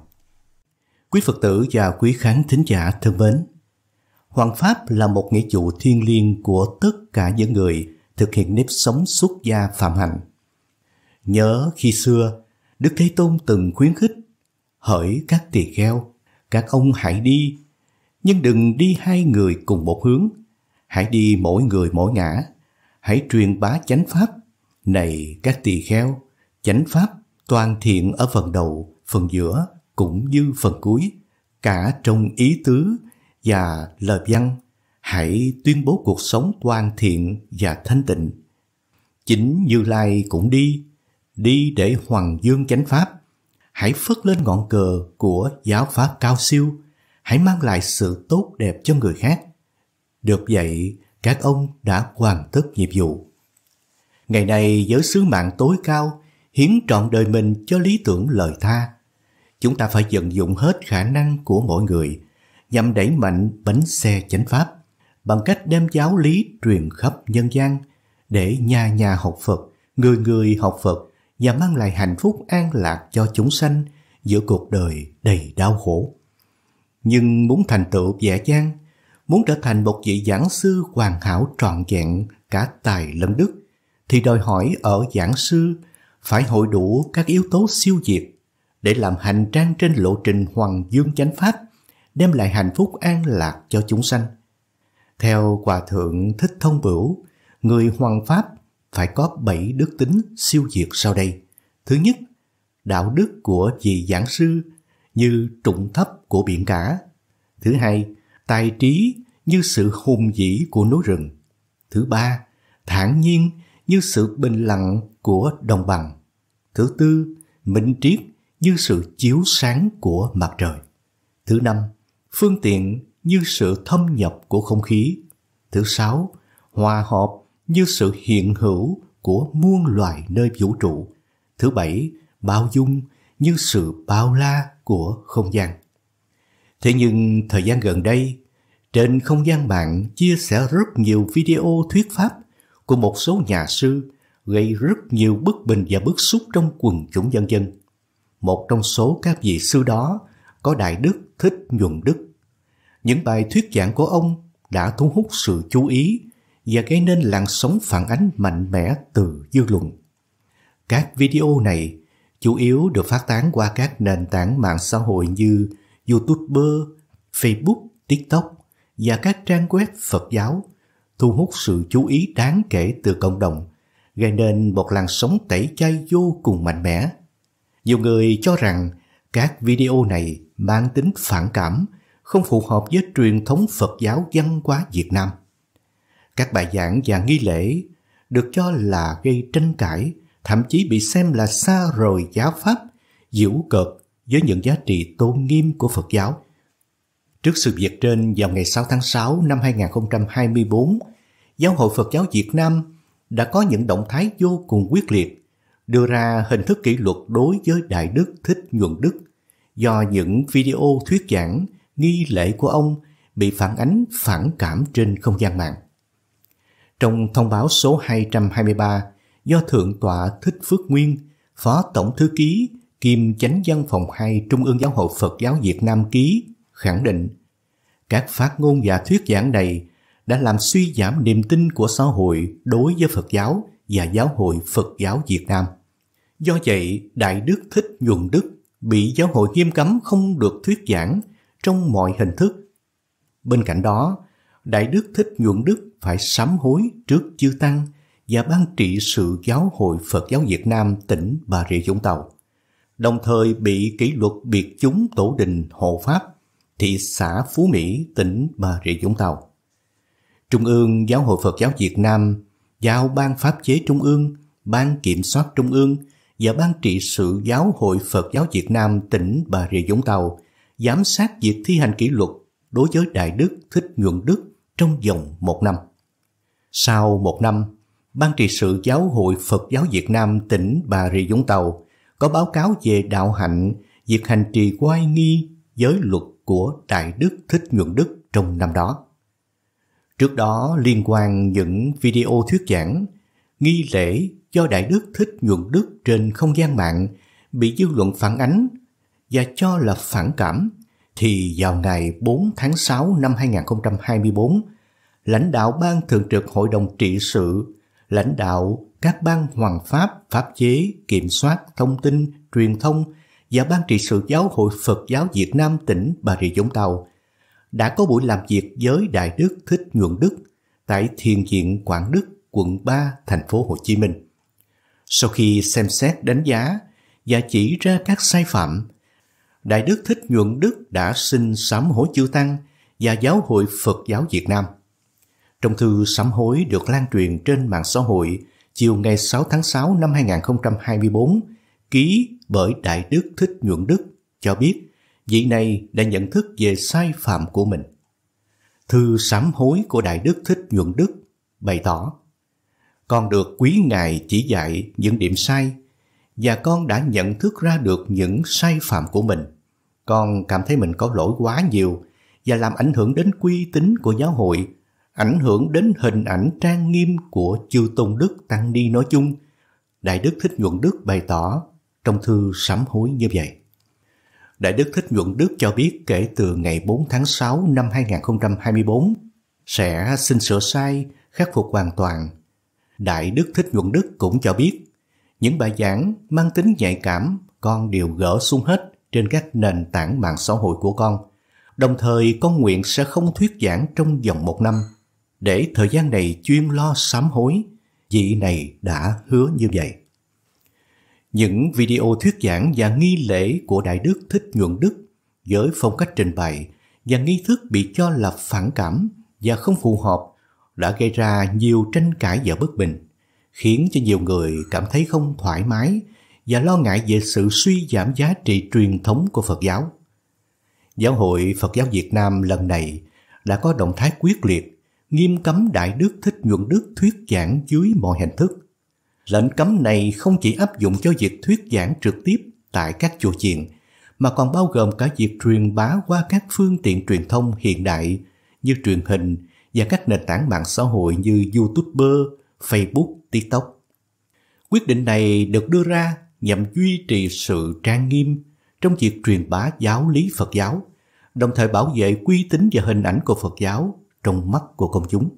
Quý Phật tử và quý khán thính giả thân mến, Hoàng Pháp là một nghĩa vụ thiêng liêng của tất cả những người thực hiện nếp sống xuất gia phạm hạnh. Nhớ khi xưa, Đức Thế Tôn từng khuyến khích hỡi các tỳ kheo, các ông hãy đi, nhưng đừng đi hai người cùng một hướng, hãy đi mỗi người mỗi ngã, hãy truyền bá chánh pháp. Này các tỳ kheo, chánh pháp toàn thiện ở phần đầu, phần giữa cũng như phần cuối, cả trong ý tứ và lời văn, hãy tuyên bố cuộc sống toàn thiện và thanh tịnh. Chính Như Lai cũng đi, đi để hoàng dương chánh pháp. Hãy phất lên ngọn cờ của giáo pháp cao siêu, hãy mang lại sự tốt đẹp cho người khác. Được vậy, các ông đã hoàn tất nhiệm vụ. Ngày nay giới sứ mạng tối cao, hiến trọn đời mình cho lý tưởng lời tha, chúng ta phải vận dụng hết khả năng của mỗi người nhằm đẩy mạnh bánh xe chánh pháp bằng cách đem giáo lý truyền khắp nhân gian để nhà nhà học Phật, người người học Phật và mang lại hạnh phúc an lạc cho chúng sanh giữa cuộc đời đầy đau khổ. Nhưng muốn thành tựu dễ dàng, muốn trở thành một vị giảng sư hoàn hảo trọn vẹn cả tài lẫn đức, thì đòi hỏi ở giảng sư phải hội đủ các yếu tố siêu diệt để làm hành trang trên lộ trình hoàng dương chánh pháp, đem lại hạnh phúc an lạc cho chúng sanh. Theo Hòa Thượng Thích Thông Bửu, người hoàng pháp phải có bảy đức tính siêu diệt sau đây. Thứ nhất, đạo đức của vị giảng sư như trụng thấp của biển cả. Thứ hai, tài trí như sự hùng dĩ của núi rừng. Thứ ba, thản nhiên như sự bình lặng của đồng bằng. Thứ tư, minh triết như sự chiếu sáng của mặt trời. Thứ năm, phương tiện như sự thâm nhập của không khí. Thứ sáu, hòa hợp như sự hiện hữu của muôn loài nơi vũ trụ. Thứ bảy, bao dung như sự bao la của không gian. Thế nhưng thời gian gần đây, trên không gian mạng chia sẻ rất nhiều video thuyết pháp của một số nhà sư gây rất nhiều bất bình và bức xúc trong quần chúng dân dân một trong số các vị sư đó có đại đức thích nhuận đức. Những bài thuyết giảng của ông đã thu hút sự chú ý và gây nên làn sóng phản ánh mạnh mẽ từ dư luận. Các video này chủ yếu được phát tán qua các nền tảng mạng xã hội như YouTube, Facebook, TikTok và các trang web Phật giáo, thu hút sự chú ý đáng kể từ cộng đồng, gây nên một làn sóng tẩy chay vô cùng mạnh mẽ nhiều người cho rằng các video này mang tính phản cảm, không phù hợp với truyền thống Phật giáo văn hóa Việt Nam. Các bài giảng và nghi lễ được cho là gây tranh cãi, thậm chí bị xem là xa rời giáo pháp, diễu cợt với những giá trị tôn nghiêm của Phật giáo. Trước sự việc trên vào ngày 6 tháng 6 năm 2024, Giáo hội Phật giáo Việt Nam đã có những động thái vô cùng quyết liệt đưa ra hình thức kỷ luật đối với đại đức thích nhuận đức do những video thuyết giảng nghi lễ của ông bị phản ánh phản cảm trên không gian mạng. Trong thông báo số 223 do Thượng tọa Thích Phước Nguyên, Phó Tổng Thư ký kiêm chánh văn phòng 2 Trung ương Giáo hội Phật giáo Việt Nam ký khẳng định các phát ngôn và thuyết giảng này đã làm suy giảm niềm tin của xã hội đối với Phật giáo và giáo hội Phật giáo Việt Nam. Do vậy, Đại Đức Thích Nhuận Đức bị giáo hội nghiêm cấm không được thuyết giảng trong mọi hình thức. Bên cạnh đó, Đại Đức Thích Nhuận Đức phải sám hối trước chư Tăng và Ban trị sự giáo hội Phật giáo Việt Nam tỉnh Bà Rịa Vũng Tàu, đồng thời bị kỷ luật biệt chúng tổ đình hộ pháp thị xã Phú Mỹ, tỉnh Bà Rịa Vũng Tàu. Trung ương Giáo hội Phật giáo Việt Nam giao Ban Pháp chế Trung ương, Ban Kiểm soát Trung ương và Ban trị sự Giáo hội Phật giáo Việt Nam tỉnh Bà Rịa Vũng Tàu giám sát việc thi hành kỷ luật đối với Đại Đức Thích Nhuận Đức trong vòng một năm. Sau một năm, Ban trị sự Giáo hội Phật giáo Việt Nam tỉnh Bà Rịa Vũng Tàu có báo cáo về đạo hạnh, việc hành trì quay nghi giới luật của Đại Đức Thích Nhuận Đức trong năm đó. Trước đó liên quan những video thuyết giảng nghi lễ do Đại Đức Thích Nhuận Đức trên không gian mạng bị dư luận phản ánh và cho là phản cảm, thì vào ngày 4 tháng 6 năm 2024, lãnh đạo Ban Thường trực Hội đồng Trị sự, lãnh đạo các ban hoàng pháp, pháp chế, kiểm soát, thông tin, truyền thông và Ban trị sự Giáo hội Phật giáo Việt Nam tỉnh Bà Rịa Vũng Tàu đã có buổi làm việc với Đại Đức Thích Nhuận Đức tại Thiền viện Quảng Đức quận 3, thành phố Hồ Chí Minh. Sau khi xem xét đánh giá và chỉ ra các sai phạm, Đại đức Thích Nhuận Đức đã xin sám hối chư Tăng và Giáo hội Phật giáo Việt Nam. Trong thư sám hối được lan truyền trên mạng xã hội chiều ngày 6 tháng 6 năm 2024, ký bởi Đại đức Thích Nhuận Đức cho biết vị này đã nhận thức về sai phạm của mình. Thư sám hối của Đại đức Thích Nhuận Đức bày tỏ con được quý ngài chỉ dạy những điểm sai và con đã nhận thức ra được những sai phạm của mình. Con cảm thấy mình có lỗi quá nhiều và làm ảnh hưởng đến uy tín của giáo hội, ảnh hưởng đến hình ảnh trang nghiêm của chư tôn đức tăng ni nói chung. Đại đức Thích Nhuận Đức bày tỏ trong thư sám hối như vậy. Đại đức Thích Nhuận Đức cho biết kể từ ngày 4 tháng 6 năm 2024 sẽ xin sửa sai, khắc phục hoàn toàn Đại Đức Thích Nhuận Đức cũng cho biết, những bài giảng mang tính nhạy cảm con đều gỡ xuống hết trên các nền tảng mạng xã hội của con. Đồng thời con nguyện sẽ không thuyết giảng trong vòng một năm, để thời gian này chuyên lo sám hối, vị này đã hứa như vậy. Những video thuyết giảng và nghi lễ của Đại Đức Thích Nhuận Đức với phong cách trình bày và nghi thức bị cho là phản cảm và không phù hợp đã gây ra nhiều tranh cãi và bất bình, khiến cho nhiều người cảm thấy không thoải mái và lo ngại về sự suy giảm giá trị truyền thống của Phật giáo. Giáo hội Phật giáo Việt Nam lần này đã có động thái quyết liệt nghiêm cấm Đại Đức Thích Nhuận Đức thuyết giảng dưới mọi hình thức. Lệnh cấm này không chỉ áp dụng cho việc thuyết giảng trực tiếp tại các chùa chiền, mà còn bao gồm cả việc truyền bá qua các phương tiện truyền thông hiện đại như truyền hình, và các nền tảng mạng xã hội như YouTuber, Facebook, TikTok. Quyết định này được đưa ra nhằm duy trì sự trang nghiêm trong việc truyền bá giáo lý Phật giáo, đồng thời bảo vệ uy tín và hình ảnh của Phật giáo trong mắt của công chúng.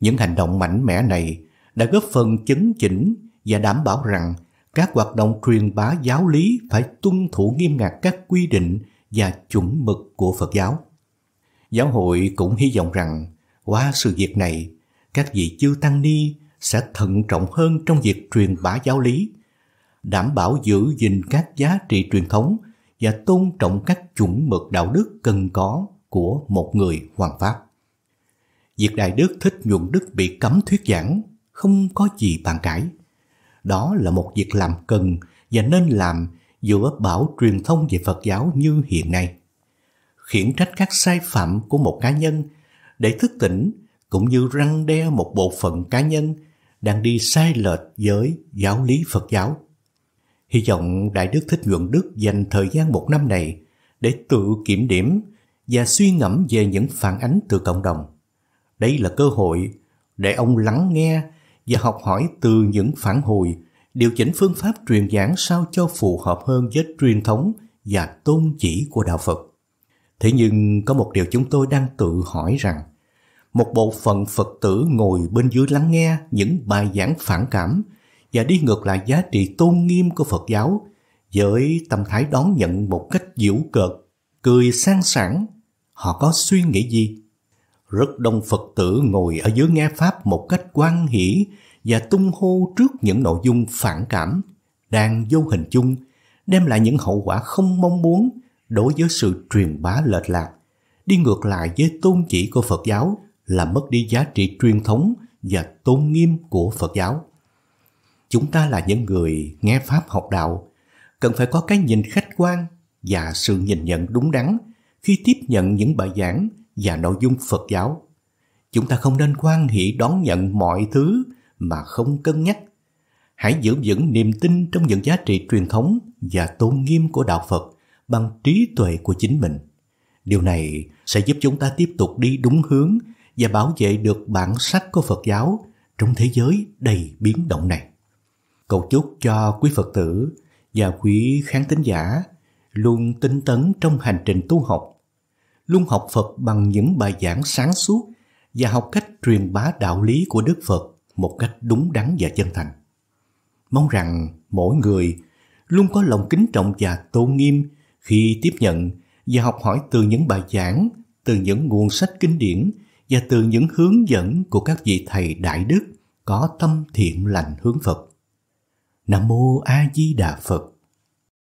Những hành động mạnh mẽ này đã góp phần chấn chỉnh và đảm bảo rằng các hoạt động truyền bá giáo lý phải tuân thủ nghiêm ngặt các quy định và chuẩn mực của Phật giáo. Giáo hội cũng hy vọng rằng qua sự việc này, các vị chư tăng ni sẽ thận trọng hơn trong việc truyền bá giáo lý, đảm bảo giữ gìn các giá trị truyền thống và tôn trọng các chuẩn mực đạo đức cần có của một người hoàng pháp. Việc Đại Đức Thích Nhuận Đức bị cấm thuyết giảng không có gì bàn cãi. Đó là một việc làm cần và nên làm giữa bảo truyền thông về Phật giáo như hiện nay khiển trách các sai phạm của một cá nhân để thức tỉnh cũng như răng đe một bộ phận cá nhân đang đi sai lệch với giáo lý Phật giáo. Hy vọng Đại Đức Thích Nhuận Đức dành thời gian một năm này để tự kiểm điểm và suy ngẫm về những phản ánh từ cộng đồng. Đây là cơ hội để ông lắng nghe và học hỏi từ những phản hồi, điều chỉnh phương pháp truyền giảng sao cho phù hợp hơn với truyền thống và tôn chỉ của Đạo Phật. Thế nhưng có một điều chúng tôi đang tự hỏi rằng một bộ phận Phật tử ngồi bên dưới lắng nghe những bài giảng phản cảm và đi ngược lại giá trị tôn nghiêm của Phật giáo với tâm thái đón nhận một cách diễu cợt, cười sang sảng, họ có suy nghĩ gì? Rất đông Phật tử ngồi ở dưới nghe Pháp một cách quan hỷ và tung hô trước những nội dung phản cảm đang vô hình chung đem lại những hậu quả không mong muốn đối với sự truyền bá lệch lạc, đi ngược lại với tôn chỉ của Phật giáo là mất đi giá trị truyền thống và tôn nghiêm của Phật giáo. Chúng ta là những người nghe Pháp học đạo, cần phải có cái nhìn khách quan và sự nhìn nhận đúng đắn khi tiếp nhận những bài giảng và nội dung Phật giáo. Chúng ta không nên quan hệ đón nhận mọi thứ mà không cân nhắc. Hãy giữ vững niềm tin trong những giá trị truyền thống và tôn nghiêm của đạo Phật bằng trí tuệ của chính mình. Điều này sẽ giúp chúng ta tiếp tục đi đúng hướng và bảo vệ được bản sắc của Phật giáo trong thế giới đầy biến động này. Cầu chúc cho quý Phật tử và quý khán tín giả luôn tinh tấn trong hành trình tu học, luôn học Phật bằng những bài giảng sáng suốt và học cách truyền bá đạo lý của Đức Phật một cách đúng đắn và chân thành. Mong rằng mỗi người luôn có lòng kính trọng và tôn nghiêm khi tiếp nhận và học hỏi từ những bài giảng, từ những nguồn sách kinh điển và từ những hướng dẫn của các vị thầy đại đức có tâm thiện lành hướng Phật. Nam mô A Di Đà Phật.